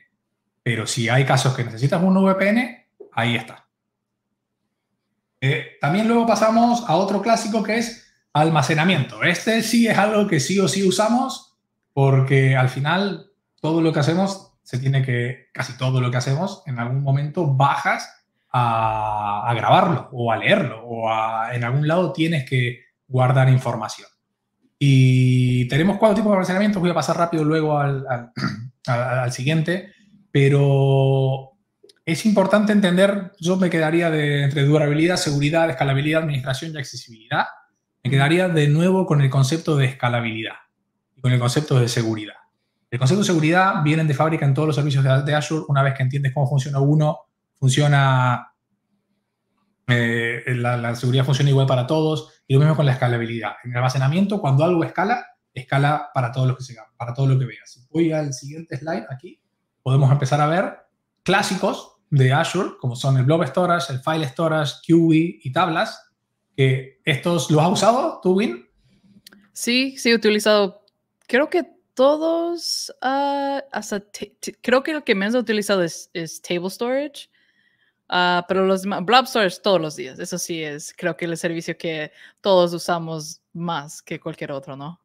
[SPEAKER 2] Pero si hay casos que necesitas un VPN, ahí está. Eh, también luego pasamos a otro clásico que es almacenamiento. Este sí es algo que sí o sí usamos porque al final todo lo que hacemos se tiene que, casi todo lo que hacemos, en algún momento bajas a, grabarlo o a leerlo o a, en algún lado tienes que guardar información. Y tenemos cuatro tipos de almacenamiento voy a pasar rápido luego al, siguiente, pero es importante entender, yo me quedaría de, entre durabilidad, seguridad, escalabilidad, administración y accesibilidad, me quedaría de nuevo con el concepto de escalabilidad y con el concepto de seguridad. El concepto de seguridad viene de fábrica en todos los servicios de Azure, una vez que entiendes cómo funciona uno, funciona, eh, la, seguridad funciona igual para todos y lo mismo con la escalabilidad. En el almacenamiento, cuando algo escala, escala para todo lo que, para todo lo que veas. voy al siguiente slide aquí, podemos empezar a ver clásicos de Azure, como son el Blob Storage, el File Storage, QE y Tablas, que estos, ¿los has usado tú, Win?
[SPEAKER 1] Sí, sí, he utilizado, creo que todos, ah, hasta creo que lo que menos he utilizado es, es Table Storage, Ah, pero los Storage todos los días. Eso sí es, creo que el servicio que todos usamos más que cualquier otro, ¿no?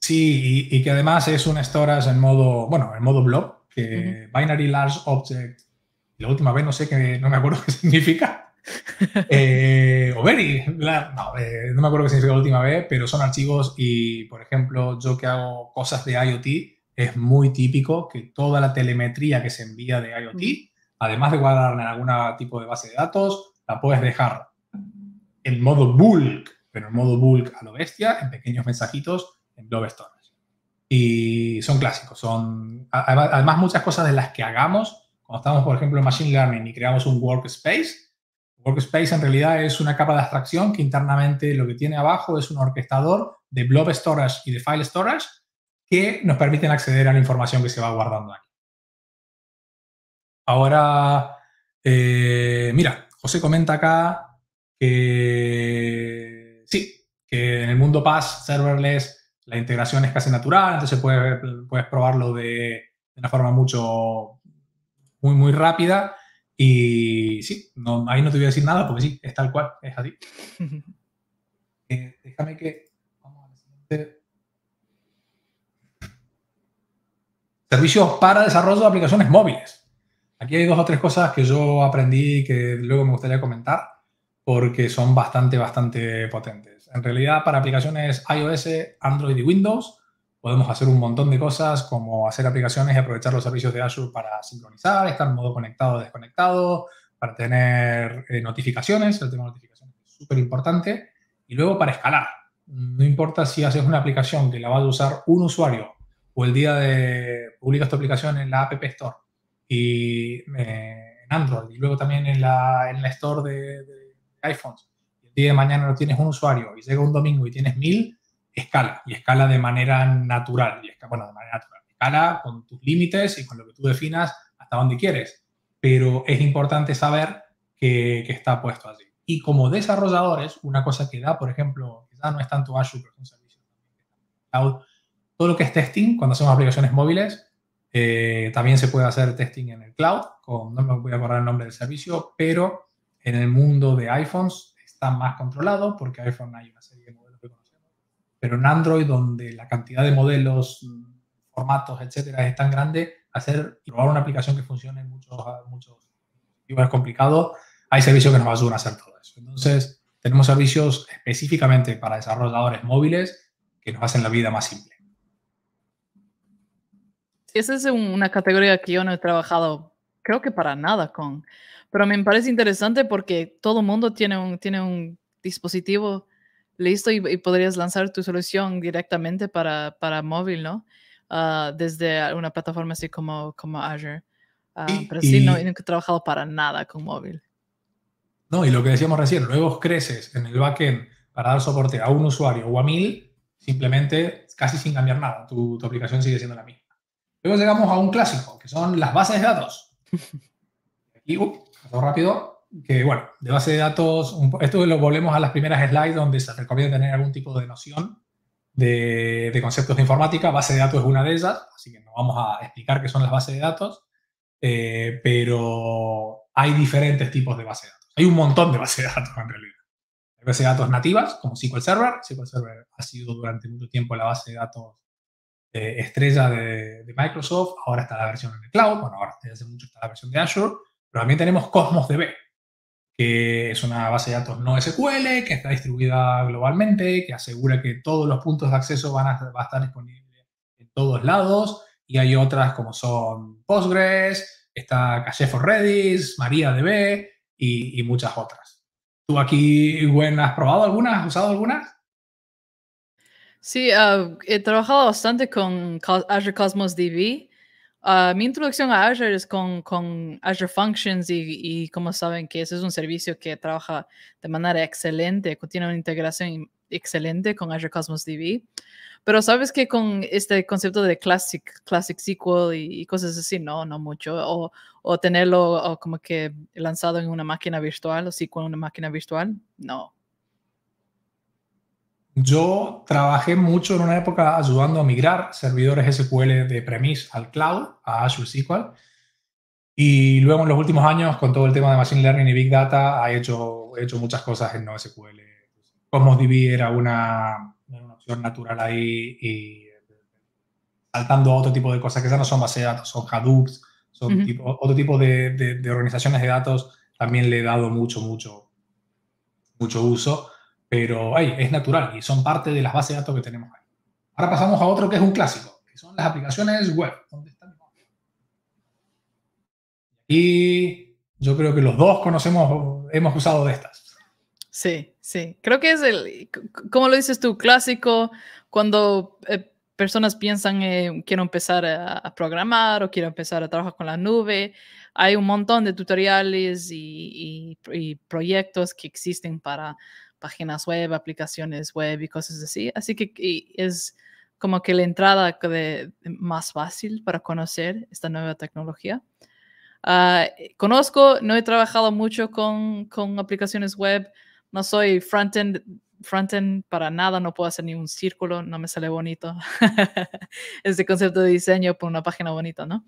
[SPEAKER 2] Sí, y, que además es un storage en modo, bueno, en modo blob, que binary large object. La última vez no sé que no me acuerdo qué significa. Eh, o very, no, eh, no me acuerdo qué significa la última vez, pero son archivos y, por ejemplo, yo que hago cosas de IoT, es muy típico que toda la telemetría que se envía de IoT además de guardarla en algún tipo de base de datos, la puedes dejar en modo bulk, pero en modo bulk a lo bestia, en pequeños mensajitos en Blob Storage. Y son clásicos, son además muchas cosas de las que hagamos, cuando estamos, por ejemplo, en Machine Learning y creamos un workspace, Workspace en realidad es una capa de abstracción que internamente lo que tiene abajo es un orquestador de blob storage y de file storage que nos permiten acceder a la información que se va guardando aquí. Ahora, eh, mira, José comenta acá que sí, que en el mundo PaaS serverless la integración es casi natural, entonces puedes, puedes probarlo de, una forma mucho, muy, muy rápida. Y sí, ahí no te voy a decir nada porque sí, es tal cual, es así. Eh, déjame que... Vamos a Servicios para desarrollo de aplicaciones móviles. Aquí hay dos o tres cosas que yo aprendí que luego me gustaría comentar porque son bastante, bastante potentes. En realidad, para aplicaciones iOS, Android y Windows, podemos hacer un montón de cosas como hacer aplicaciones y aprovechar los servicios de Azure para sincronizar, estar en modo conectado o desconectado, para tener eh, notificaciones, el tema de notificaciones es súper importante, y luego para escalar. No importa si haces una aplicación que la va a usar un usuario o el día de publicas tu aplicación en la App Store y eh, en Android y luego también en la, en la store de, de iPhones. El día de mañana no tienes un usuario y llega un domingo y tienes mil, escala y escala de manera natural. Y escala, bueno, de manera natural. Escala con tus límites y con lo que tú definas hasta donde quieres. Pero es importante saber que, está puesto allí. Y como desarrolladores, una cosa que da, por ejemplo, que ya no es tanto Azure, pero es un servicio todo lo que es testing, cuando hacemos aplicaciones móviles, eh, también se puede hacer testing en el cloud, con, no me voy a borrar el nombre del servicio, pero en el mundo de iPhones está más controlado porque iPhone hay una serie de modelos que conocemos. Pero en Android, donde la cantidad de modelos, formatos, etcétera, es tan grande, hacer probar una aplicación que funcione en muchos, muchos es complicado. Hay servicios que nos ayudan a hacer todo eso. Entonces, tenemos servicios específicamente para desarrolladores móviles que nos hacen la vida más simple
[SPEAKER 1] esa es una categoría que yo no he trabajado, creo que para nada con, pero me parece interesante porque todo mundo tiene un, tiene un dispositivo listo y, y podrías lanzar tu solución directamente para, para móvil, ¿no? Ah, desde una plataforma así como, como Azure. Ah, pero sí, no, he trabajado para nada con móvil.
[SPEAKER 2] No, y lo que decíamos recién, luego creces en el backend para dar soporte a un usuario o a mil, simplemente casi sin cambiar nada, tu, tu aplicación sigue siendo la misma. Luego llegamos a un clásico, que son las bases de datos. Y, uh, rápido, que bueno, de base de datos, esto lo volvemos a las primeras slides donde se recomienda tener algún tipo de noción de, conceptos de informática. Base de datos es una de ellas, así que no vamos a explicar qué son las bases de datos, eh, pero hay diferentes tipos de bases de datos. Hay un montón de bases de datos en realidad. Hay bases de datos nativas, como SQL Server. SQL Server ha sido durante mucho tiempo la base de datos eh, estrella de, Microsoft, ahora está la versión en el cloud, bueno, ahora hace mucho está la versión de Azure, pero también tenemos Cosmos DB, que es una base de datos no SQL, que está distribuida globalmente, que asegura que todos los puntos de acceso van a, estar disponibles en todos lados, y hay otras como son Postgres, está Cache for Redis, MariaDB y, y muchas otras. ¿Tú aquí, Gwen, has probado algunas, has usado algunas?
[SPEAKER 1] Sí, ah, he trabajado bastante con Azure Cosmos DB. Ah, mi introducción a Azure es con, con Azure Functions y, y, como saben que ese es un servicio que trabaja de manera excelente, que tiene una integración excelente con Azure Cosmos DB. Pero sabes que con este concepto de Classic, Classic SQL y, cosas así, no, no mucho. O, o tenerlo como que lanzado en una máquina virtual o SQL en una máquina virtual, no.
[SPEAKER 2] Yo trabajé mucho en una época ayudando a migrar servidores SQL de premise al cloud, a Azure SQL. Y luego en los últimos años, con todo el tema de Machine Learning y Big Data, he hecho, muchas cosas en NoSQL. Como DB era una, opción natural ahí y saltando a otro tipo de cosas que ya no son base de datos, son Hadoop, son otro tipo de, de organizaciones de datos, también le he dado mucho, mucho, mucho uso pero es natural y son parte de las bases de datos que tenemos ahí. Ahora pasamos a otro que es un clásico, que son las aplicaciones web. Y yo creo que los dos conocemos, hemos usado de estas. Sí, sí.
[SPEAKER 1] Creo que es el, como lo dices tú, clásico, cuando eh, personas piensan, eh, quiero empezar a, programar o quiero empezar a trabajar con la nube. Hay un montón de tutoriales y proyectos que existen para páginas web, aplicaciones web y cosas así. Así que es como que la entrada más fácil para conocer esta nueva tecnología. Ah, eh, conozco, no he trabajado mucho con, aplicaciones web, no soy front-end para nada, no puedo hacer ni un círculo, no me sale bonito. ese concepto de diseño por una página bonita, ¿no?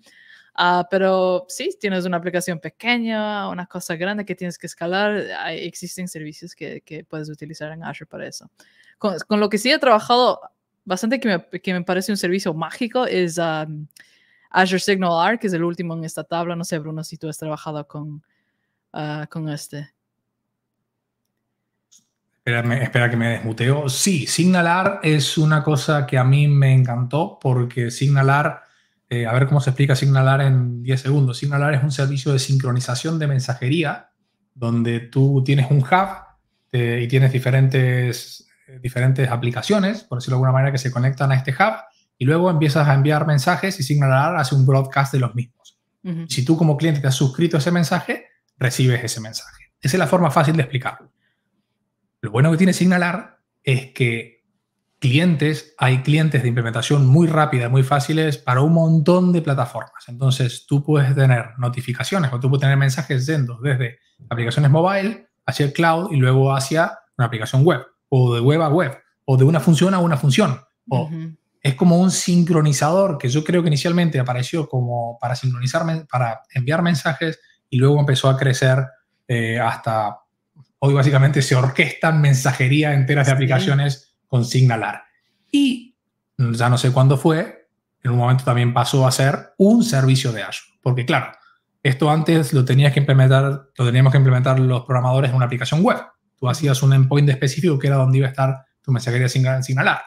[SPEAKER 1] Ah, pero sí, tienes una aplicación pequeña, una cosa grande que tienes que escalar, existen servicios que, que, puedes utilizar en Azure para eso. Con, lo que sí he trabajado bastante que me, que me parece un servicio mágico es Azure SignalR que es el último en esta tabla. No sé, Bruno, si tú has trabajado con, ah, con este.
[SPEAKER 2] espera que me desmuteo. Sí, SignalR es una cosa que a mí me encantó porque SignalR eh, a ver cómo se explica Signalar en 10 segundos. Signalar es un servicio de sincronización de mensajería donde tú tienes un hub eh, y tienes diferentes, eh, diferentes aplicaciones, por decirlo de alguna manera, que se conectan a este hub y luego empiezas a enviar mensajes y Signalar hace un broadcast de los mismos. Si tú como cliente te has suscrito a ese mensaje, recibes ese mensaje. Esa es la forma fácil de explicarlo. Lo bueno que tiene Signalar es que clientes, hay clientes de implementación muy rápida, muy fáciles para un montón de plataformas. Entonces, tú puedes tener notificaciones o tú puedes tener mensajes yendo desde aplicaciones mobile hacia el cloud y luego hacia una aplicación web o de web a web o de una función a una función. O Es como un sincronizador que yo creo que inicialmente apareció como para sincronizar, para enviar mensajes y luego empezó a crecer eh, hasta hoy básicamente se orquestan mensajería enteras de aplicaciones con Signalar. Y ya no sé cuándo fue, en un momento también pasó a ser un servicio de Azure. Porque claro, esto antes lo tenías que implementar, lo teníamos que implementar los programadores en una aplicación web. Tú hacías un endpoint específico que era donde iba a estar tu mensajería sin Signalar.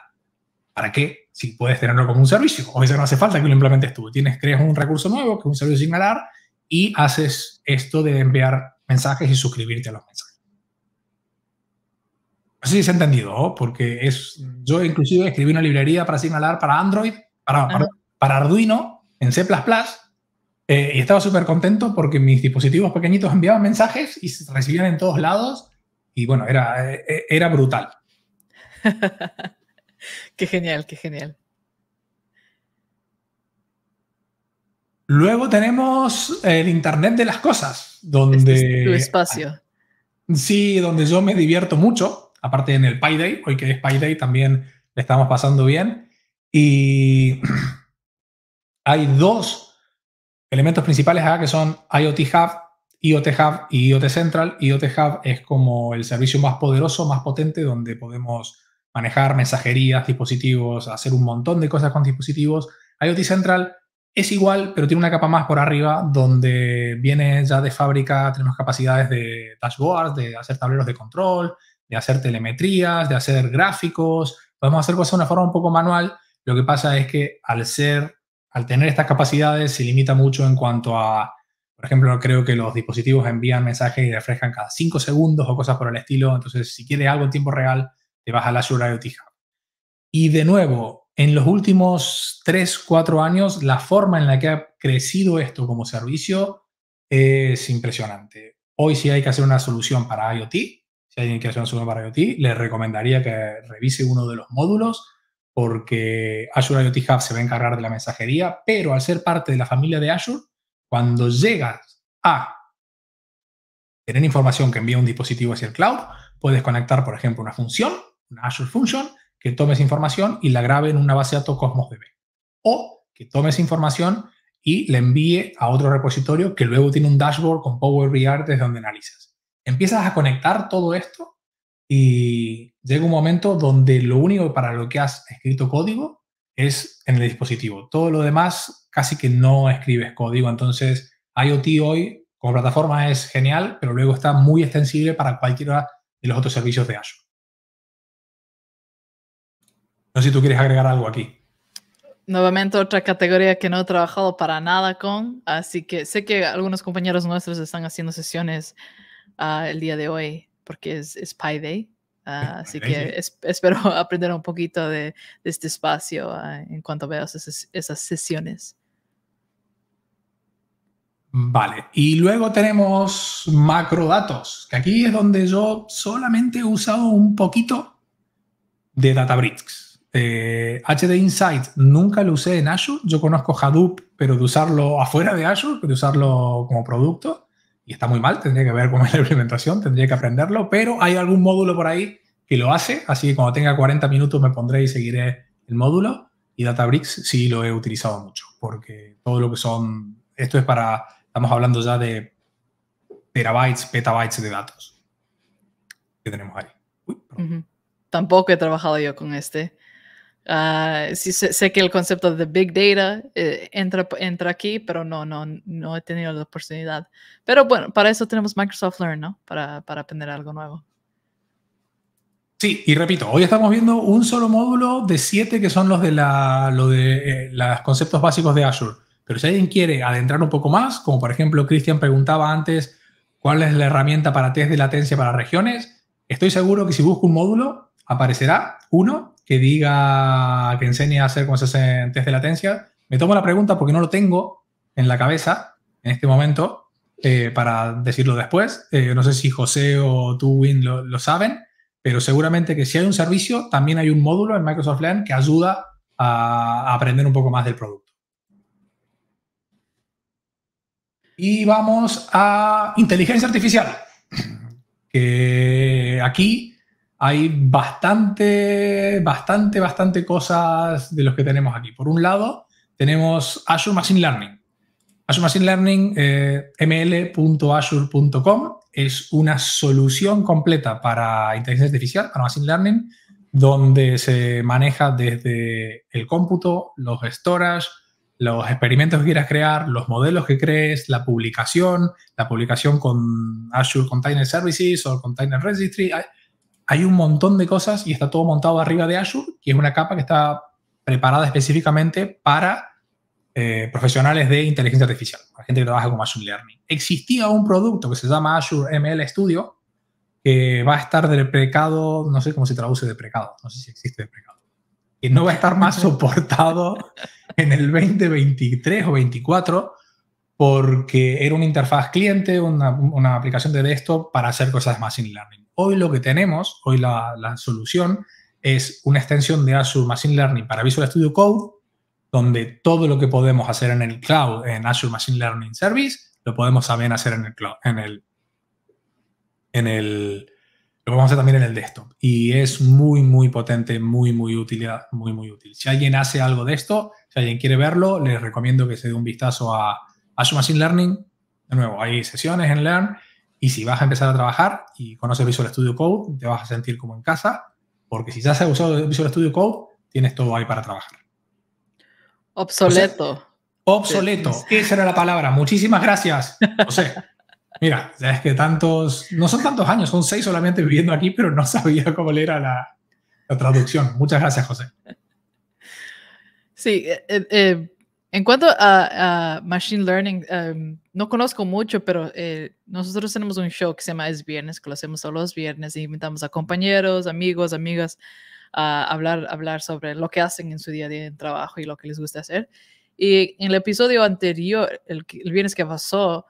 [SPEAKER 2] ¿Para qué? Si puedes tenerlo como un servicio. O veces no hace falta que lo implementes tú. Tienes, creas un recurso nuevo, que es un servicio Signalar, y haces esto de enviar mensajes y suscribirte a los mensajes. No se ha entendido, porque es, yo inclusive escribí una librería para señalar para Android, para, para, Arduino, en C++, eh, y estaba súper contento porque mis dispositivos pequeñitos enviaban mensajes y se recibían en todos lados, y bueno, era, eh, eh, era brutal. qué genial, qué genial. Luego tenemos el Internet de las Cosas, donde... Este tu espacio. Sí, donde yo me divierto mucho aparte en el Day, hoy que es Day, también le estamos pasando bien. Y hay dos elementos principales acá que son IoT Hub, IoT Hub y IoT Central. IoT Hub es como el servicio más poderoso, más potente, donde podemos manejar mensajerías, dispositivos, hacer un montón de cosas con dispositivos. IoT Central es igual, pero tiene una capa más por arriba, donde viene ya de fábrica, tenemos capacidades de dashboards, de hacer tableros de control, de hacer telemetrías, de hacer gráficos, podemos hacer cosas de una forma un poco manual. Lo que pasa es que al ser, al tener estas capacidades, se limita mucho en cuanto a, por ejemplo, creo que los dispositivos envían mensajes y refrescan cada cinco segundos o cosas por el estilo. Entonces, si quieres algo en tiempo real, te vas al Azure IoT Hub. Y de nuevo, en los últimos 3, 4 años, la forma en la que ha crecido esto como servicio es impresionante. Hoy sí hay que hacer una solución para IoT, si alguien quiere hacer una para IoT, le recomendaría que revise uno de los módulos porque Azure IoT Hub se va a encargar de la mensajería, pero al ser parte de la familia de Azure, cuando llegas a tener información que envía un dispositivo hacia el cloud, puedes conectar, por ejemplo, una función, una Azure Function, que tome esa información y la grabe en una base de datos Cosmos DB. O que tome esa información y la envíe a otro repositorio que luego tiene un dashboard con Power BI desde donde analizas empiezas a conectar todo esto y llega un momento donde lo único para lo que has escrito código es en el dispositivo. Todo lo demás casi que no escribes código. Entonces, IoT hoy como plataforma es genial, pero luego está muy extensible para cualquiera de los otros servicios de Azure. No sé si tú quieres agregar algo aquí.
[SPEAKER 1] Nuevamente otra categoría que no he trabajado para nada con, así que sé que algunos compañeros nuestros están haciendo sesiones Ah, el día de hoy, porque es, Spy Day. Ah, así que espero aprender un poquito de, este espacio ah, en cuanto veas esas,
[SPEAKER 2] sesiones. Vale, y luego tenemos macrodatos, que aquí es donde yo solamente he usado un poquito de Databricks. HD eh, Insight nunca lo usé en Azure, yo conozco Hadoop, pero de usarlo afuera de Azure, de usarlo como producto y está muy mal, tendría que ver con es la implementación, tendría que aprenderlo, pero hay algún módulo por ahí que lo hace, así que cuando tenga 40 minutos me pondré y seguiré el módulo. Y Databricks sí lo he utilizado mucho, porque todo lo que son, esto es para, estamos hablando ya de terabytes, petabytes de datos que tenemos ahí.
[SPEAKER 1] Tampoco he trabajado yo con este. Ah, sí, sé, que el concepto de Big Data eh, entra, entra aquí, pero no, no, no he tenido la oportunidad. Pero bueno, para eso tenemos Microsoft Learn, ¿no? Para, para aprender algo nuevo.
[SPEAKER 2] Sí, y repito, hoy estamos viendo un solo módulo de siete que son los de, la, lo de eh, los conceptos básicos de Azure. Pero si alguien quiere adentrar un poco más, como por ejemplo Cristian preguntaba antes, ¿cuál es la herramienta para test de latencia para regiones? Estoy seguro que si busco un módulo, aparecerá uno que diga, que enseñe a hacer cómo se test de latencia. Me tomo la pregunta porque no lo tengo en la cabeza en este momento eh, para decirlo después. Eh, no sé si José o tú, Win, lo, saben, pero seguramente que si hay un servicio, también hay un módulo en Microsoft Learn que ayuda a aprender un poco más del producto. Y vamos a inteligencia artificial, que aquí hay bastante, bastante, bastante cosas de los que tenemos aquí. Por un lado, tenemos Azure Machine Learning. Azure Machine Learning, eh, ml.azure.com, es una solución completa para inteligencia artificial, para Machine Learning, donde se maneja desde el cómputo, los storage, los experimentos que quieras crear, los modelos que crees, la publicación, la publicación con Azure Container Services o Container Registry hay un montón de cosas y está todo montado arriba de Azure, que es una capa que está preparada específicamente para eh, profesionales de inteligencia artificial, para gente que trabaja con Machine Learning. Existía un producto que se llama Azure ML Studio, que va a estar deprecado, no sé cómo se traduce deprecado, no sé si existe deprecado, y no va a estar más soportado en el 2023 o 2024 porque era una interfaz cliente, una, aplicación de desktop para hacer cosas de Machine Learning Hoy lo que tenemos, hoy la, solución es una extensión de Azure Machine Learning para Visual Studio Code, donde todo lo que podemos hacer en el cloud, en Azure Machine Learning Service, lo podemos también hacer en el cloud, en el, en el, lo podemos hacer también en el desktop. Y es muy, muy potente, muy, muy útil, muy, muy útil. Si alguien hace algo de esto, si alguien quiere verlo, les recomiendo que se dé un vistazo a Azure Machine Learning. De nuevo, hay sesiones en Learn y si vas a empezar a trabajar y conoces Visual Studio Code, te vas a sentir como en casa, porque si ya has usado Visual Studio Code, tienes todo ahí para trabajar. Obsoleto. obsoleto, esa era la palabra. Muchísimas gracias, José. Mira, es que tantos, no son tantos años, son seis solamente viviendo aquí, pero no sabía cómo leer la, traducción. Muchas gracias, José.
[SPEAKER 1] Sí, eh, eh, eh, en cuanto a, Machine Learning, em, no conozco mucho, pero eh, nosotros tenemos un show que se llama Es Viernes, que lo hacemos todos los viernes y e invitamos a compañeros, amigos, amigas a hablar, hablar sobre lo que hacen en su día a día en trabajo y lo que les gusta hacer. Y en el episodio anterior, el, viernes que pasó,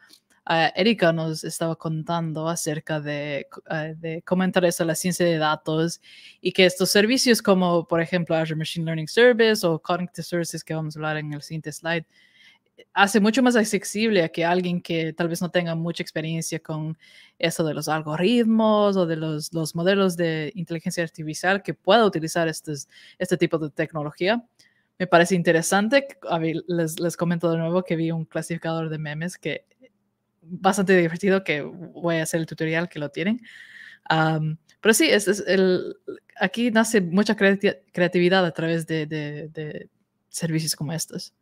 [SPEAKER 1] ah, Erika nos estaba contando acerca de, uh, de cómo la ciencia de datos y que estos servicios como, por ejemplo, Azure Machine Learning Service o Cognitive Services, que vamos a hablar en el siguiente slide, hace mucho más accesible a que alguien que tal vez no tenga mucha experiencia con eso de los algoritmos o de los, modelos de inteligencia artificial que pueda utilizar este tipo de tecnología. Me parece interesante. les, comento de nuevo que vi un clasificador de memes que bastante divertido que voy a hacer el tutorial que lo tienen. pero sí, es, el, aquí nace mucha creatividad a través de servicios como estos.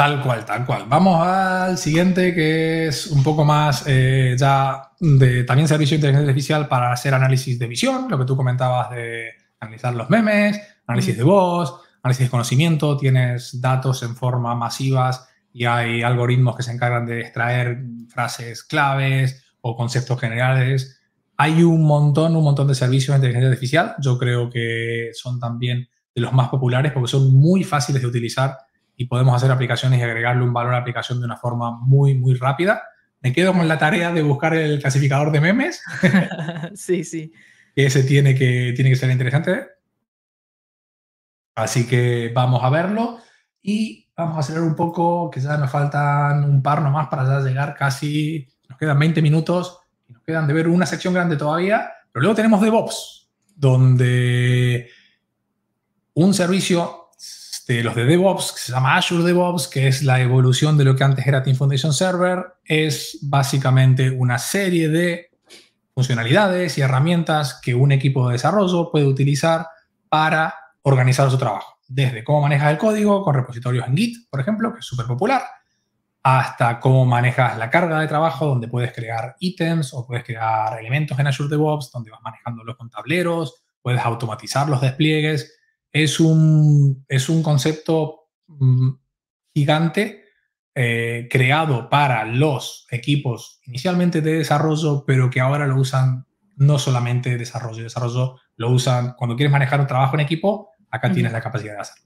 [SPEAKER 2] Tal cual, tal cual. Vamos al siguiente que es un poco más eh, ya de también servicio de inteligencia artificial para hacer análisis de visión, lo que tú comentabas de analizar los memes, análisis de voz, análisis de conocimiento, tienes datos en forma masivas y hay algoritmos que se encargan de extraer frases claves o conceptos generales. Hay un montón, un montón de servicios de inteligencia artificial. Yo creo que son también de los más populares porque son muy fáciles de utilizar y podemos hacer aplicaciones y agregarle un valor a la aplicación de una forma muy, muy rápida. Me quedo con la tarea de buscar el clasificador de memes.
[SPEAKER 1] sí, sí.
[SPEAKER 2] Ese tiene que, tiene que ser interesante. Así que vamos a verlo y vamos a acelerar un poco, que ya nos faltan un par nomás para llegar casi, nos quedan 20 minutos y nos quedan de ver una sección grande todavía, pero luego tenemos DevOps, donde un servicio este, los de DevOps, que se llama Azure DevOps, que es la evolución de lo que antes era Team Foundation Server, es básicamente una serie de funcionalidades y herramientas que un equipo de desarrollo puede utilizar para organizar su trabajo. Desde cómo manejas el código con repositorios en Git, por ejemplo, que es súper popular, hasta cómo manejas la carga de trabajo, donde puedes crear ítems o puedes crear elementos en Azure DevOps, donde vas manejándolos con tableros, puedes automatizar los despliegues es un, concepto mm, gigante eh, creado para los equipos inicialmente de desarrollo, pero que ahora lo usan no solamente desarrollo desarrollo. Desarrollo lo usan cuando quieres manejar un trabajo en equipo, acá tienes la capacidad de hacerlo.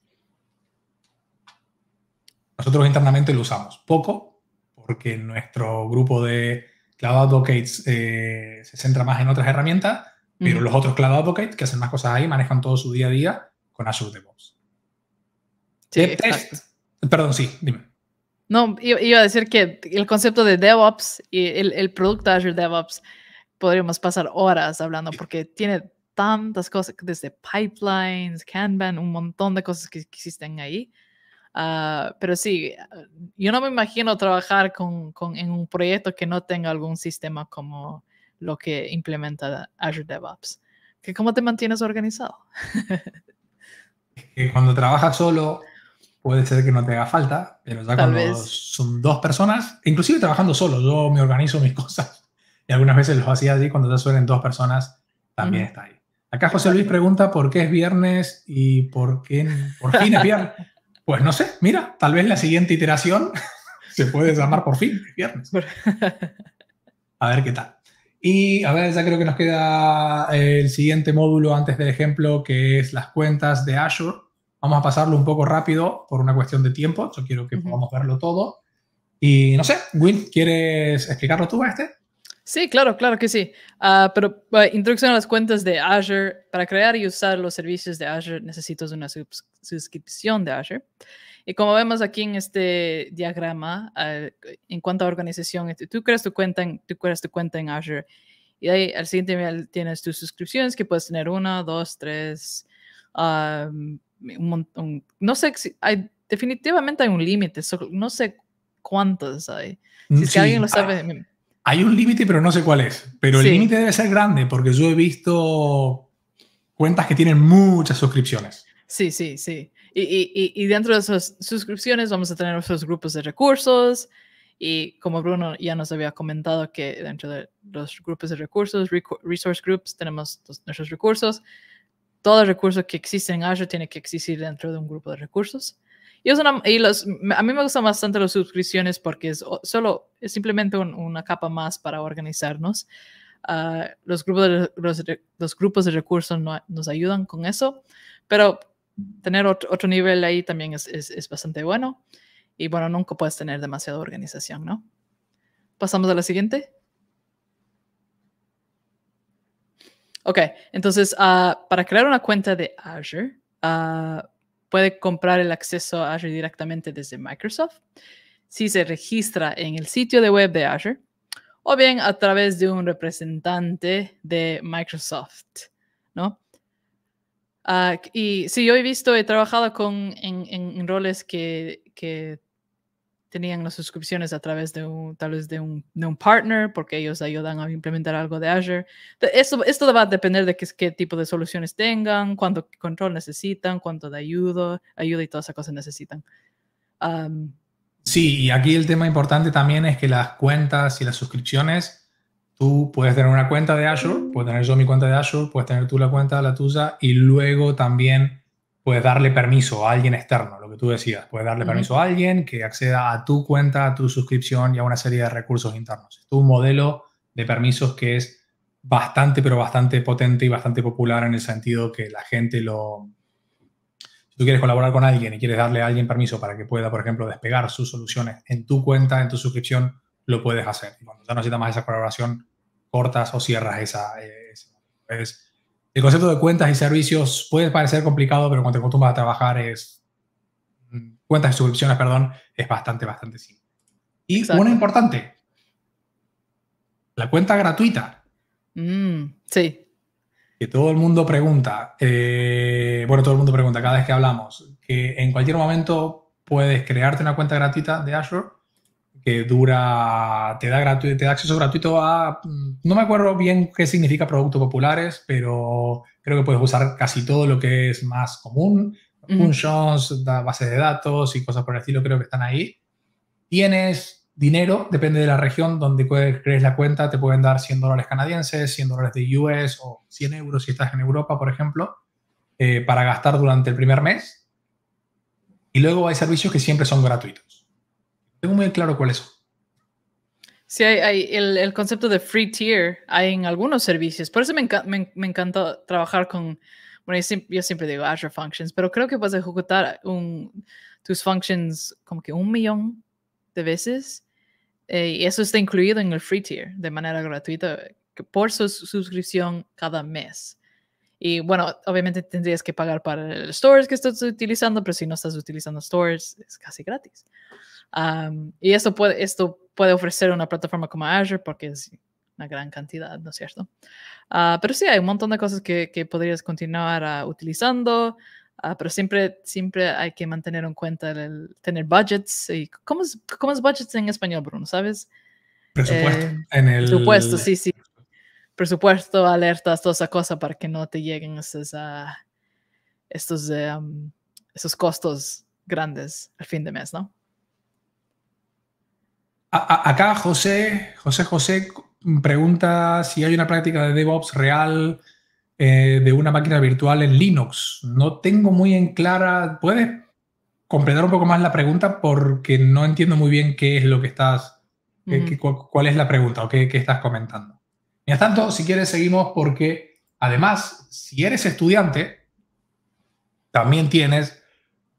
[SPEAKER 2] Nosotros internamente lo usamos poco, porque nuestro grupo de Cloud Advocates eh, se centra más en otras herramientas, pero los otros Cloud Advocates que hacen más cosas ahí, manejan todo su día a día Azure DevOps. perdón, sí, dime.
[SPEAKER 1] No, iba a decir que el concepto de DevOps y el, producto Azure DevOps podríamos pasar horas hablando porque tiene tantas cosas, desde pipelines, Kanban, un montón de cosas que, existen ahí. Ah, pero sí, yo no me imagino trabajar con, en un proyecto que no tenga algún sistema como lo que implementa Azure DevOps. Que ¿Cómo te mantienes organizado?
[SPEAKER 2] que cuando trabajas solo puede ser que no te haga falta, pero ya cuando son dos personas, inclusive trabajando solo, yo me organizo mis cosas. Y algunas veces los hacía allí cuando ya suelen dos personas, también está ahí. Acá José Luis pregunta por qué es viernes y por qué por fin es viernes. Pues no sé, mira, tal vez la siguiente iteración se puede llamar por fin viernes. A ver qué tal. Y a ver, ya creo que nos queda eh, el siguiente módulo antes del ejemplo, que es las cuentas de Azure. Vamos a pasarlo un poco rápido por una cuestión de tiempo. Yo quiero que podamos verlo todo. Y no sé, ¿Win ¿quieres explicarlo tú a este?
[SPEAKER 1] Sí, claro, claro que sí. Ah, pero eh, introducción a las cuentas de Azure. Para crear y usar los servicios de Azure necesitas una suscripción de Azure. Y como vemos aquí en este diagrama, ah, en cuanto a organización, este, tú creas tu cuenta en, tú creas tu cuenta en Azure. Y ahí al siguiente nivel tienes tus suscripciones, que puedes tener una, dos, tres, ah, un montón. No sé, hay, definitivamente hay un límite, no sé cuántos hay. Mm, si alguien lo sabe.
[SPEAKER 2] Hay un límite, pero no sé cuál es. Pero el límite debe ser grande, porque yo he visto cuentas que tienen muchas suscripciones.
[SPEAKER 1] Sí, sí, sí. Y, dentro de esas suscripciones vamos a tener nuestros grupos de recursos. Y como Bruno ya nos había comentado que dentro de los grupos de recursos, resource groups, tenemos nuestros recursos. Todo recurso que existe en Azure tiene que existir dentro de un grupo de recursos. Y, a mí me gustan bastante las suscripciones porque es solo, es simplemente una capa más para organizarnos. Ah, los, grupos de, los, grupos de recursos nos ayudan con eso, pero tener otro, nivel ahí también es, bastante bueno. Y bueno, nunca puedes tener demasiada organización, ¿no? Pasamos a la siguiente. Ok, entonces ah, para crear una cuenta de Azure, ah, puede comprar el acceso a Azure directamente desde Microsoft si se registra en el sitio de web de Azure o bien a través de un representante de Microsoft, ¿no? Ah, y sí, yo he visto, he trabajado con, en, roles que, tenían las suscripciones a través de un, tal vez de un, un, partner, porque ellos ayudan a implementar algo de Azure. Esto, esto va a depender de qué, qué tipo de soluciones tengan, cuánto control necesitan, cuánto de ayuda, ayuda y todas esas cosas necesitan.
[SPEAKER 2] sí, y aquí el tema importante también es que las cuentas y las suscripciones tú puedes tener una cuenta de Azure, puedes tener yo mi cuenta de Azure, puedes tener tú la cuenta de la tuya y luego también puedes darle permiso a alguien externo, lo que tú decías. Puedes darle permiso a alguien que acceda a tu cuenta, a tu suscripción y a una serie de recursos internos. Es un modelo de permisos que es bastante, pero bastante potente y bastante popular en el sentido que la gente lo... Si tú quieres colaborar con alguien y quieres darle a alguien permiso para que pueda, por ejemplo, despegar sus soluciones en tu cuenta, en tu suscripción, lo puedes hacer. Y cuando ya necesitas más esa colaboración, cortas o cierras esa. Eh, es, el concepto de cuentas y servicios puede parecer complicado, pero cuando te acostumbras a trabajar es mm, cuentas y suscripciones, perdón, es bastante, bastante simple. Y bueno, una importante, la cuenta gratuita.
[SPEAKER 1] Mm, sí.
[SPEAKER 2] Que todo el mundo pregunta, eh, bueno, todo el mundo pregunta cada vez que hablamos, que en cualquier momento puedes crearte una cuenta gratuita de Azure que dura, te da, acceso gratuito a, mm, no me acuerdo bien qué significa productos populares, pero creo que puedes usar casi todo lo que es más común, functions, bases de datos y cosas por el estilo, creo que están ahí. Tienes dinero, depende de la región donde crees la cuenta, te pueden dar 100 dólares canadienses, 100 dólares de US o 100 euros si estás en Europa, por ejemplo, eh, para gastar durante el primer mes. Y luego hay servicios que siempre son gratuitos tengo muy claro cuál es.
[SPEAKER 1] Sí, hay, el, concepto de free tier hay en algunos servicios. Por eso me, encanta trabajar con, bueno, yo siempre, digo Azure Functions, pero creo que puedes ejecutar un, tus functions como que un millón de veces. Eh, y eso está incluido en el free tier de manera gratuita por su suscripción cada mes. Y bueno, obviamente tendrías que pagar para el stores que estás utilizando, pero si no estás utilizando stores, es casi gratis y esto puede, esto puede ofrecer una plataforma como Azure porque es una gran cantidad, ¿no es cierto? Ah, pero sí, hay un montón de cosas que, que podrías continuar ah, utilizando, ah, pero siempre, siempre hay que mantener en cuenta el, tener budgets. Y, ¿cómo, es, ¿Cómo es budgets en español, Bruno? ¿Sabes? Presupuesto. Eh, en el... Presupuesto, sí, sí. Presupuesto, alertas, toda esa cosa para que no te lleguen esos, estos, esos costos grandes al fin de mes, ¿no?
[SPEAKER 2] acá José, José José pregunta si hay una práctica de DevOps real eh, de una máquina virtual en Linux. No tengo muy en clara. ¿Puedes comprender un poco más la pregunta? Porque no entiendo muy bien qué es lo que estás, qué, cuál es la pregunta o qué estás comentando. Mientras tanto, si quieres, seguimos porque además, si eres estudiante, también tienes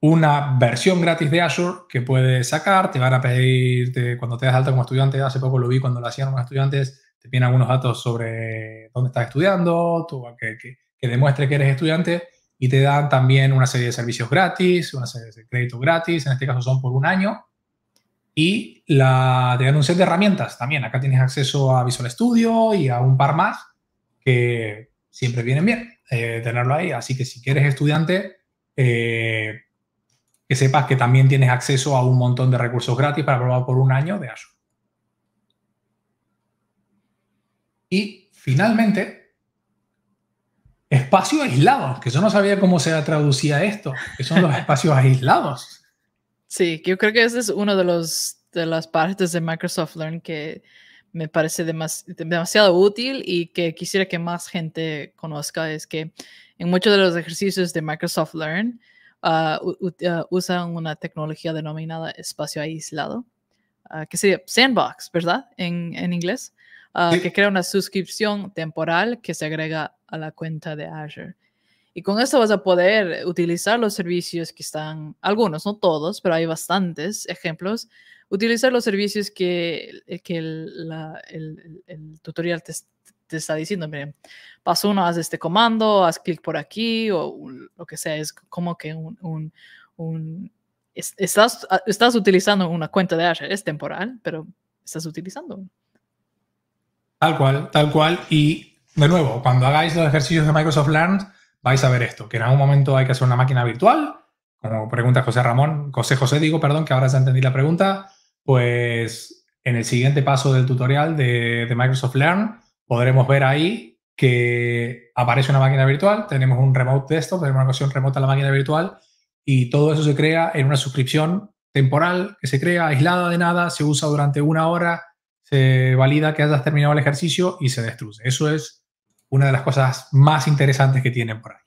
[SPEAKER 2] una versión gratis de Azure que puedes sacar, te van a pedir, cuando te das alta como estudiante, hace poco lo vi cuando lo hacían como estudiantes, te piden algunos datos sobre dónde estás estudiando, tú, que, que, demuestre que eres estudiante y te dan también una serie de servicios gratis, una serie de créditos gratis, en este caso son por un año, y la, te dan un set de herramientas también. Acá tienes acceso a Visual Studio y a un par más que siempre vienen bien eh, tenerlo ahí, así que si quieres estudiante... Eh, que sepas que también tienes acceso a un montón de recursos gratis para probar por un año de Azure. Y finalmente, espacio aislado que yo no sabía cómo se traducía esto, que son los espacios aislados.
[SPEAKER 1] Sí, yo creo que ese es uno de los de las partes de Microsoft Learn que me parece demasiado útil y que quisiera que más gente conozca es que en muchos de los ejercicios de Microsoft Learn Ah, ah, usan una tecnología denominada espacio aislado, ah, que sería sandbox, ¿verdad? En, inglés, que crea una suscripción temporal que se agrega a la cuenta de Azure. Y con esto vas a poder utilizar los servicios que están, algunos, no todos, pero hay bastantes ejemplos, utilizar los servicios que, eh, el tutorial te, te está diciendo, miren, paso uno, haz este comando, haz clic por aquí o lo que sea, es como que un, ah, estás, utilizando una cuenta de Azure, es temporal, pero estás utilizando.
[SPEAKER 2] Tal cual, tal cual. Y de nuevo, cuando hagáis los ejercicios de Microsoft Learn, vais a ver esto, que en algún momento hay que hacer una máquina virtual, como pregunta José Ramón, José José digo, perdón, que ahora ya entendí la pregunta, pues en el siguiente paso del tutorial de, de Microsoft Learn podremos ver ahí que aparece una máquina virtual, tenemos un remote desktop, tenemos una versión remota a la máquina virtual y todo eso se crea en una suscripción temporal que se crea aislada de nada, se usa durante una hora, se valida que hayas terminado el ejercicio y se destruye. Eso es una de las cosas más interesantes que tienen por ahí.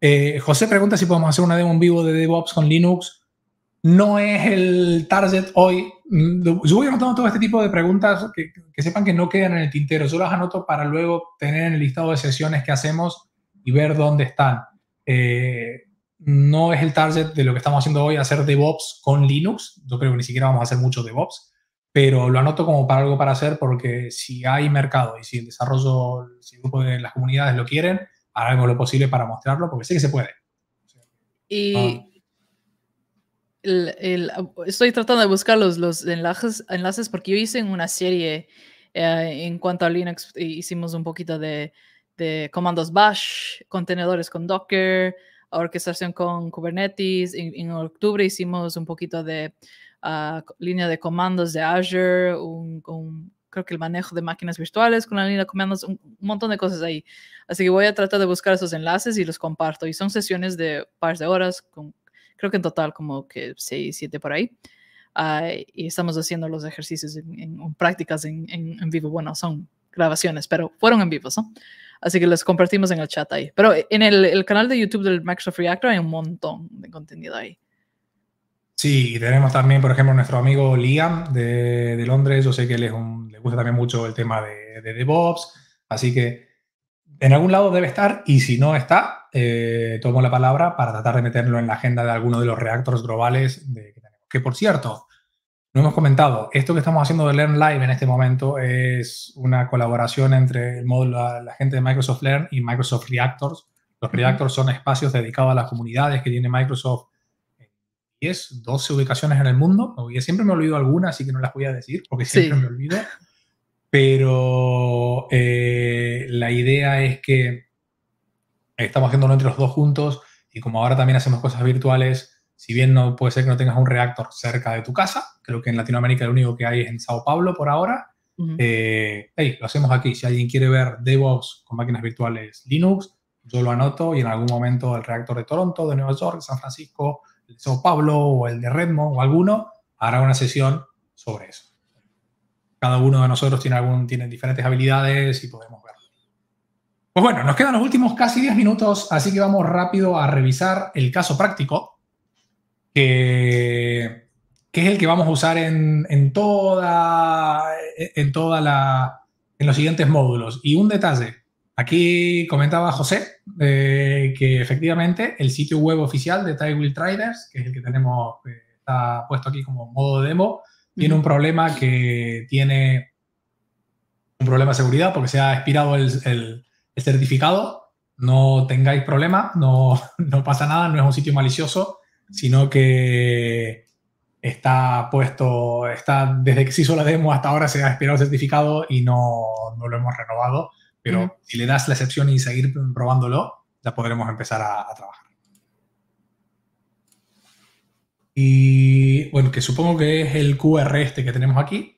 [SPEAKER 2] Eh, José pregunta si podemos hacer una demo en vivo de DevOps con Linux. No es el target hoy, yo voy anotando todo este tipo de preguntas que, sepan que no quedan en el tintero. Yo las anoto para luego tener en el listado de sesiones que hacemos y ver dónde están. Eh, no es el target de lo que estamos haciendo hoy, hacer DevOps con Linux. Yo creo que ni siquiera vamos a hacer mucho DevOps, pero lo anoto como para algo para hacer porque si hay mercado y si el desarrollo, si el grupo de las comunidades lo quieren, haremos lo posible para mostrarlo porque sé que se puede.
[SPEAKER 4] Y. Ah
[SPEAKER 1] estoy tratando de buscar los, los enlaces, enlaces porque yo hice una serie eh, en cuanto a Linux, hicimos un poquito de, de comandos bash, contenedores con Docker, orquestación con Kubernetes. En, octubre hicimos un poquito de ah, línea de comandos de Azure, un, creo que el manejo de máquinas virtuales con la línea de comandos, un, un, montón de cosas ahí. Así que voy a tratar de buscar esos enlaces y los comparto. Y son sesiones de par de horas con creo que en total como que 6, 7 por ahí. Ah, y estamos haciendo los ejercicios en, prácticas en, en, vivo. Bueno, son grabaciones, pero fueron en vivo, ¿no? Así que los compartimos en el chat ahí. Pero en el, canal de YouTube del Microsoft Reactor hay un montón de contenido ahí.
[SPEAKER 2] Sí, tenemos también, por ejemplo, nuestro amigo Liam de, de Londres. Yo sé que le gusta también mucho el tema de, de DevOps. Así que en algún lado debe estar y si no está, eh, tomo la palabra para tratar de meterlo en la agenda de alguno de los reactores globales que tenemos. Que por cierto, no hemos comentado, esto que estamos haciendo de Learn Live en este momento es una colaboración entre el módulo, la, gente de Microsoft Learn y Microsoft Reactors. Los Reactors son espacios dedicados a las comunidades que tiene Microsoft 10, 12 ubicaciones en el mundo. siempre me olvidado alguna, así que no las voy a decir porque siempre me olvido. Pero eh, la idea es que estamos haciéndolo entre los dos juntos y como ahora también hacemos cosas virtuales, si bien no puede ser que no tengas un reactor cerca de tu casa, creo que en Latinoamérica lo único que hay es en Sao Paulo por ahora, eh, lo hacemos aquí. Si alguien quiere ver DevOps con máquinas virtuales Linux, yo lo anoto y en algún momento el reactor de Toronto, de Nueva York, San Francisco, de Sao Paulo o el de Redmond o alguno hará una sesión sobre eso. Cada uno de nosotros tiene, algún, tiene diferentes habilidades y podemos pues bueno, nos quedan los últimos casi 10 minutos, así que vamos rápido a revisar el caso práctico, que, es el que vamos a usar en, toda, en toda la, en los siguientes módulos. Y un detalle, aquí comentaba José eh, que efectivamente el sitio web oficial de Tiger Traders, que es el que tenemos, eh, está puesto aquí como modo demo, tiene un problema que tiene un problema de seguridad porque se ha expirado el el certificado, no tengáis problema, no, no pasa nada, no es un sitio malicioso, sino que está puesto, está desde que se hizo la demo hasta ahora se ha expirado el certificado y no, lo hemos renovado, pero si le das la excepción y seguir probándolo, ya podremos empezar a trabajar. Y bueno, que supongo que es el QR este que tenemos aquí,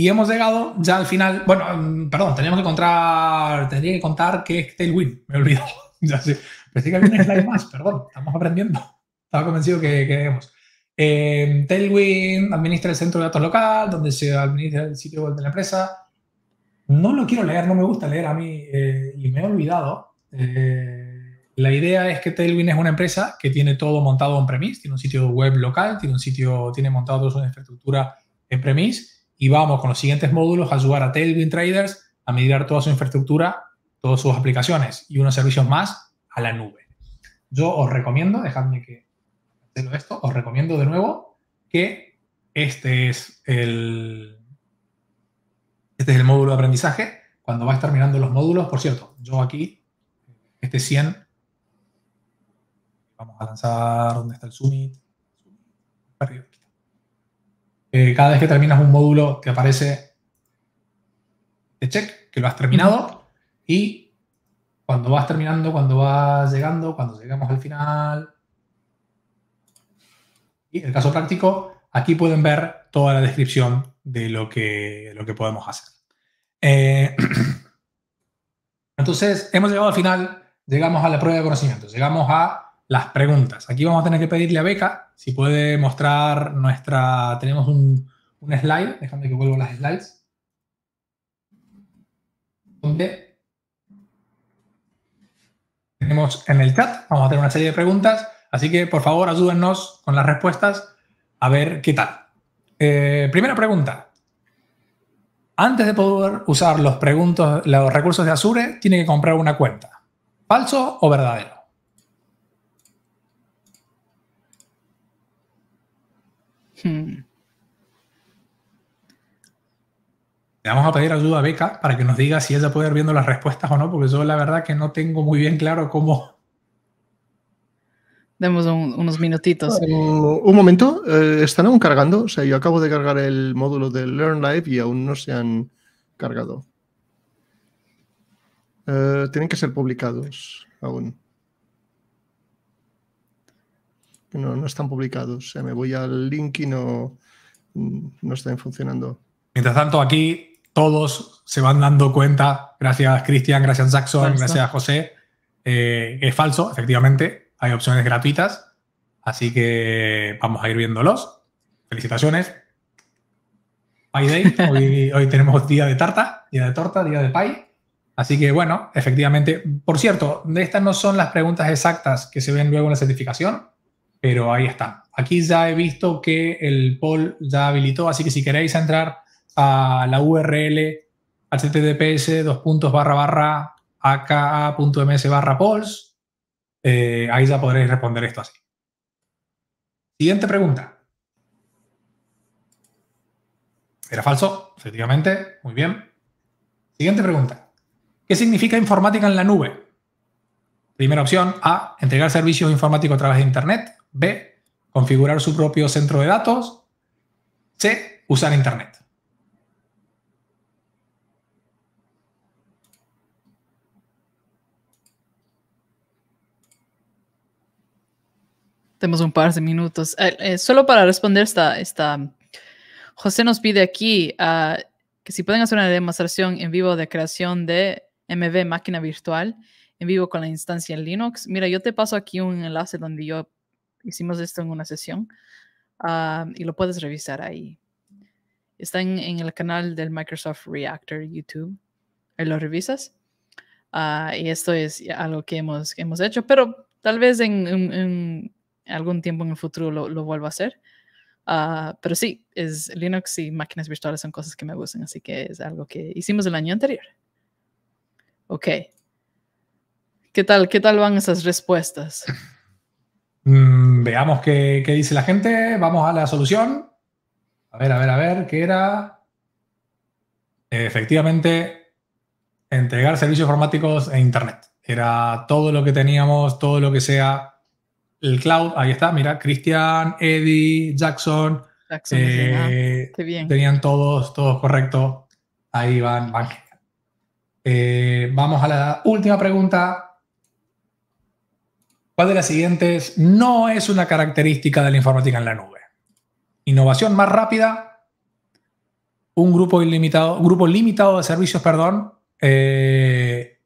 [SPEAKER 2] y hemos llegado ya al final. Bueno, mm, perdón, teníamos que encontrar. Tendría que contar que es Tailwind, me he olvidado. ya que había un slide más, perdón, estamos aprendiendo. Estaba convencido que queremos. Eh, em, Tailwind administra el centro de datos local, donde se administra el sitio web de la empresa. No lo quiero leer, no me gusta leer a mí eh, y me he olvidado. Eh, la idea es que Tailwind es una empresa que tiene todo montado en premise, tiene un sitio web local, tiene un sitio, tiene montado toda su infraestructura en premise y vamos con los siguientes módulos a ayudar a Tailwind Traders a mirar toda su infraestructura, todas sus aplicaciones y unos servicios más a la nube. Yo os recomiendo, dejadme que hacerlo esto, os recomiendo de nuevo que este es el, este es el módulo de aprendizaje. Cuando vas terminando los módulos, por cierto, yo aquí, este 100, vamos a lanzar, ¿dónde está el Summit? Arriba. Eh, cada vez que terminas un módulo te aparece el check que lo has terminado y cuando vas terminando, cuando vas llegando, cuando llegamos al final. Y el caso práctico, aquí pueden ver toda la descripción de lo que, lo que podemos hacer. Eh, entonces, hemos llegado al final, llegamos a la prueba de conocimiento, llegamos a las preguntas. Aquí vamos a tener que pedirle a Beca si puede mostrar nuestra... Tenemos un, slide, déjame que vuelvo las slides. tenemos en el chat, vamos a tener una serie de preguntas, así que por favor ayúdennos con las respuestas a ver qué tal. Eh, primera pregunta. Antes de poder usar los, los recursos de Azure, tiene que comprar una cuenta. ¿Falso o verdadero? Hmm. Le vamos a pedir ayuda a Beca para que nos diga si ella puede ir viendo las respuestas o no, porque yo la verdad que no tengo muy bien claro cómo.
[SPEAKER 3] Demos unos minutitos. Eh, un momento, eh, están aún cargando. O sea, yo acabo de cargar el módulo de Learn Live y aún no se han cargado. Eh, tienen que ser publicados aún. no, no están publicados. O sea, me voy al link y no, no están funcionando.
[SPEAKER 2] Mientras tanto, aquí todos se van dando cuenta, gracias Cristian, gracias Jackson, gracias José, eh, es falso, efectivamente, hay opciones gratuitas, así que vamos a ir viéndolos. Felicitaciones. Day, hoy, hoy tenemos día de tarta, día de torta, día de pie. Así que bueno, efectivamente, por cierto, estas no son las preguntas exactas que se ven luego en la certificación, pero ahí está. Aquí ya he visto que el poll ya habilitó, así que si queréis entrar a la URL https dos barra aka.ms barra polls, eh, ahí ya podréis responder esto así. Siguiente pregunta. Era falso, efectivamente, muy bien. Siguiente pregunta. ¿Qué significa informática en la nube? Primera opción, A, entregar servicios informáticos a través de Internet. B. Configurar su propio centro de datos. C. Usar Internet.
[SPEAKER 3] Tenemos
[SPEAKER 1] un par de minutos. Eh, eh, solo para responder esta, esta, José nos pide aquí ah, que si pueden hacer una demostración en vivo de creación de MV máquina virtual en vivo con la instancia en Linux. Mira, yo te paso aquí un enlace donde yo Hicimos esto en una sesión ah, y lo puedes revisar ahí. Está en, el canal del Microsoft Reactor YouTube. Ahí lo revisas. Ah, y esto es algo que hemos, hemos hecho, pero tal vez en, algún tiempo en el futuro lo, lo vuelva a hacer. Ah, pero sí, es Linux y máquinas virtuales son cosas que me gustan, así que es algo que hicimos el año anterior. Ok. ¿Qué tal, qué tal van esas respuestas?
[SPEAKER 2] Mm, veamos qué, dice la gente. Vamos a la solución. A ver, a ver, a ver, ¿qué era? Efectivamente, entregar servicios informáticos e Internet. Era todo lo que teníamos, todo lo que sea el cloud. Ahí está, mira, Cristian, Eddie, Jackson. Ah, eh, bien. Tenían todos, todos correctos. Ahí van, van. Eh, vamos a la última pregunta de las siguientes no es una característica de la informática en la nube? Innovación más rápida, un grupo ilimitado, grupo limitado de servicios, perdón, eh,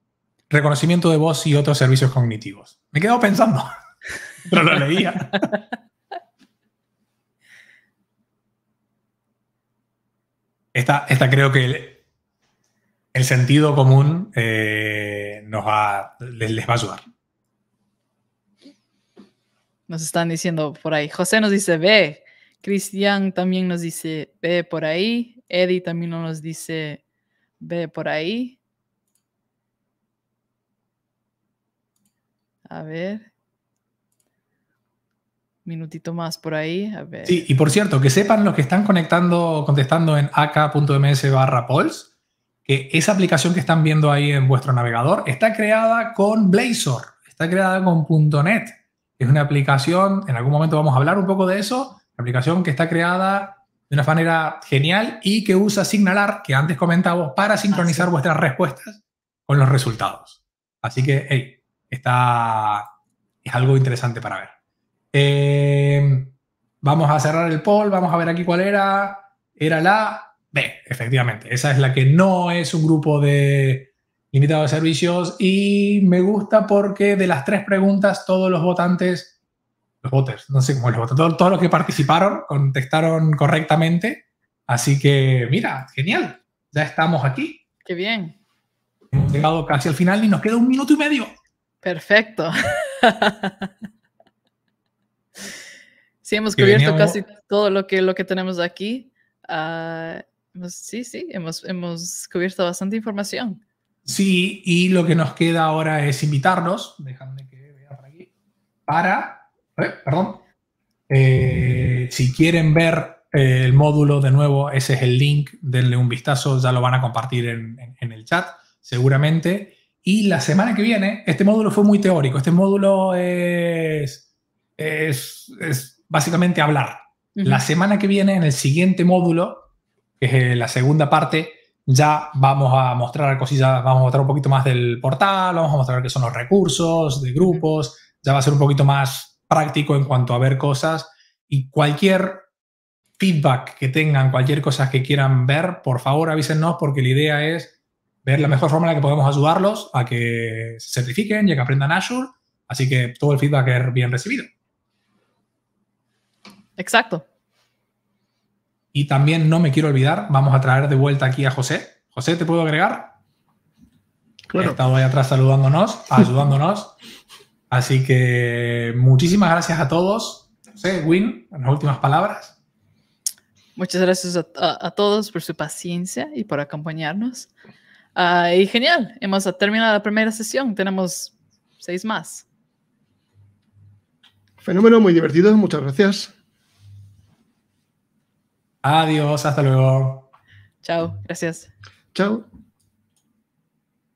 [SPEAKER 2] reconocimiento de voz y otros servicios cognitivos. Me quedo pensando, pero lo leía. Esta, creo que el, sentido común eh, nos va, les va a ayudar.
[SPEAKER 1] Nos están diciendo por ahí. José nos dice ve. Cristian también nos dice ve por ahí. Eddie también nos dice ve por ahí. A ver. Minutito más por ahí. Sí,
[SPEAKER 2] y por cierto, que sepan los que están conectando, contestando en ak.ms barra polls, que esa aplicación que están viendo ahí en vuestro navegador está creada con Blazor, está creada con .NET. Es una aplicación, en algún momento vamos a hablar un poco de eso, una aplicación que está creada de una manera genial y que usa Signalar, que antes comentábamos, para sincronizar ah, vuestras respuestas con los resultados. Así que, hey, está, es algo interesante para ver. Eh, vamos a cerrar el poll, vamos a ver aquí cuál era. Era la B, efectivamente. Esa es la que no es un grupo de invitado de servicios y me gusta porque de las tres preguntas todos los votantes, los voters, no sé cómo los votantes, todos, los que participaron contestaron correctamente. Así que mira, genial, ya estamos aquí. Qué bien. Hemos llegado casi al final y nos queda un minuto y medio.
[SPEAKER 1] Perfecto. sí, hemos cubierto casi todo lo que, lo que tenemos aquí. Ah, sí, sí, hemos, hemos cubierto bastante información.
[SPEAKER 2] Sí, y lo que nos queda ahora es invitarlos, déjame que vea por aquí, para, eh, perdón, eh, si quieren ver eh, el módulo de nuevo, ese es el link, denle un vistazo, ya lo van a compartir en, el chat, seguramente. Y la semana que viene, este módulo fue muy teórico, este módulo es, básicamente hablar. La semana que viene, en el siguiente módulo, que es la segunda parte, ya vamos a mostrar cosillas, vamos a mostrar un poquito más del portal, vamos a mostrar qué son los recursos de grupos, ya va a ser un poquito más práctico en cuanto a ver cosas y cualquier feedback que tengan, cualquier cosa que quieran ver, por favor avísennos porque la idea es ver la mejor forma en la que podemos ayudarlos a que se certifiquen y a que aprendan Azure. Así que todo el feedback es bien recibido. Exacto. Y también no me quiero olvidar, vamos a traer de vuelta aquí a José. José, ¿te puedo agregar? Claro. He estado ahí atrás saludándonos, ayudándonos. Así que muchísimas gracias a todos. José, Win, las últimas palabras.
[SPEAKER 1] Muchas gracias a, todos por su paciencia y por acompañarnos. Ah, y genial, hemos terminado la primera sesión, tenemos seis más.
[SPEAKER 3] Fenómeno muy divertido, muchas gracias. Adiós, hasta luego. Chao, gracias. Chao.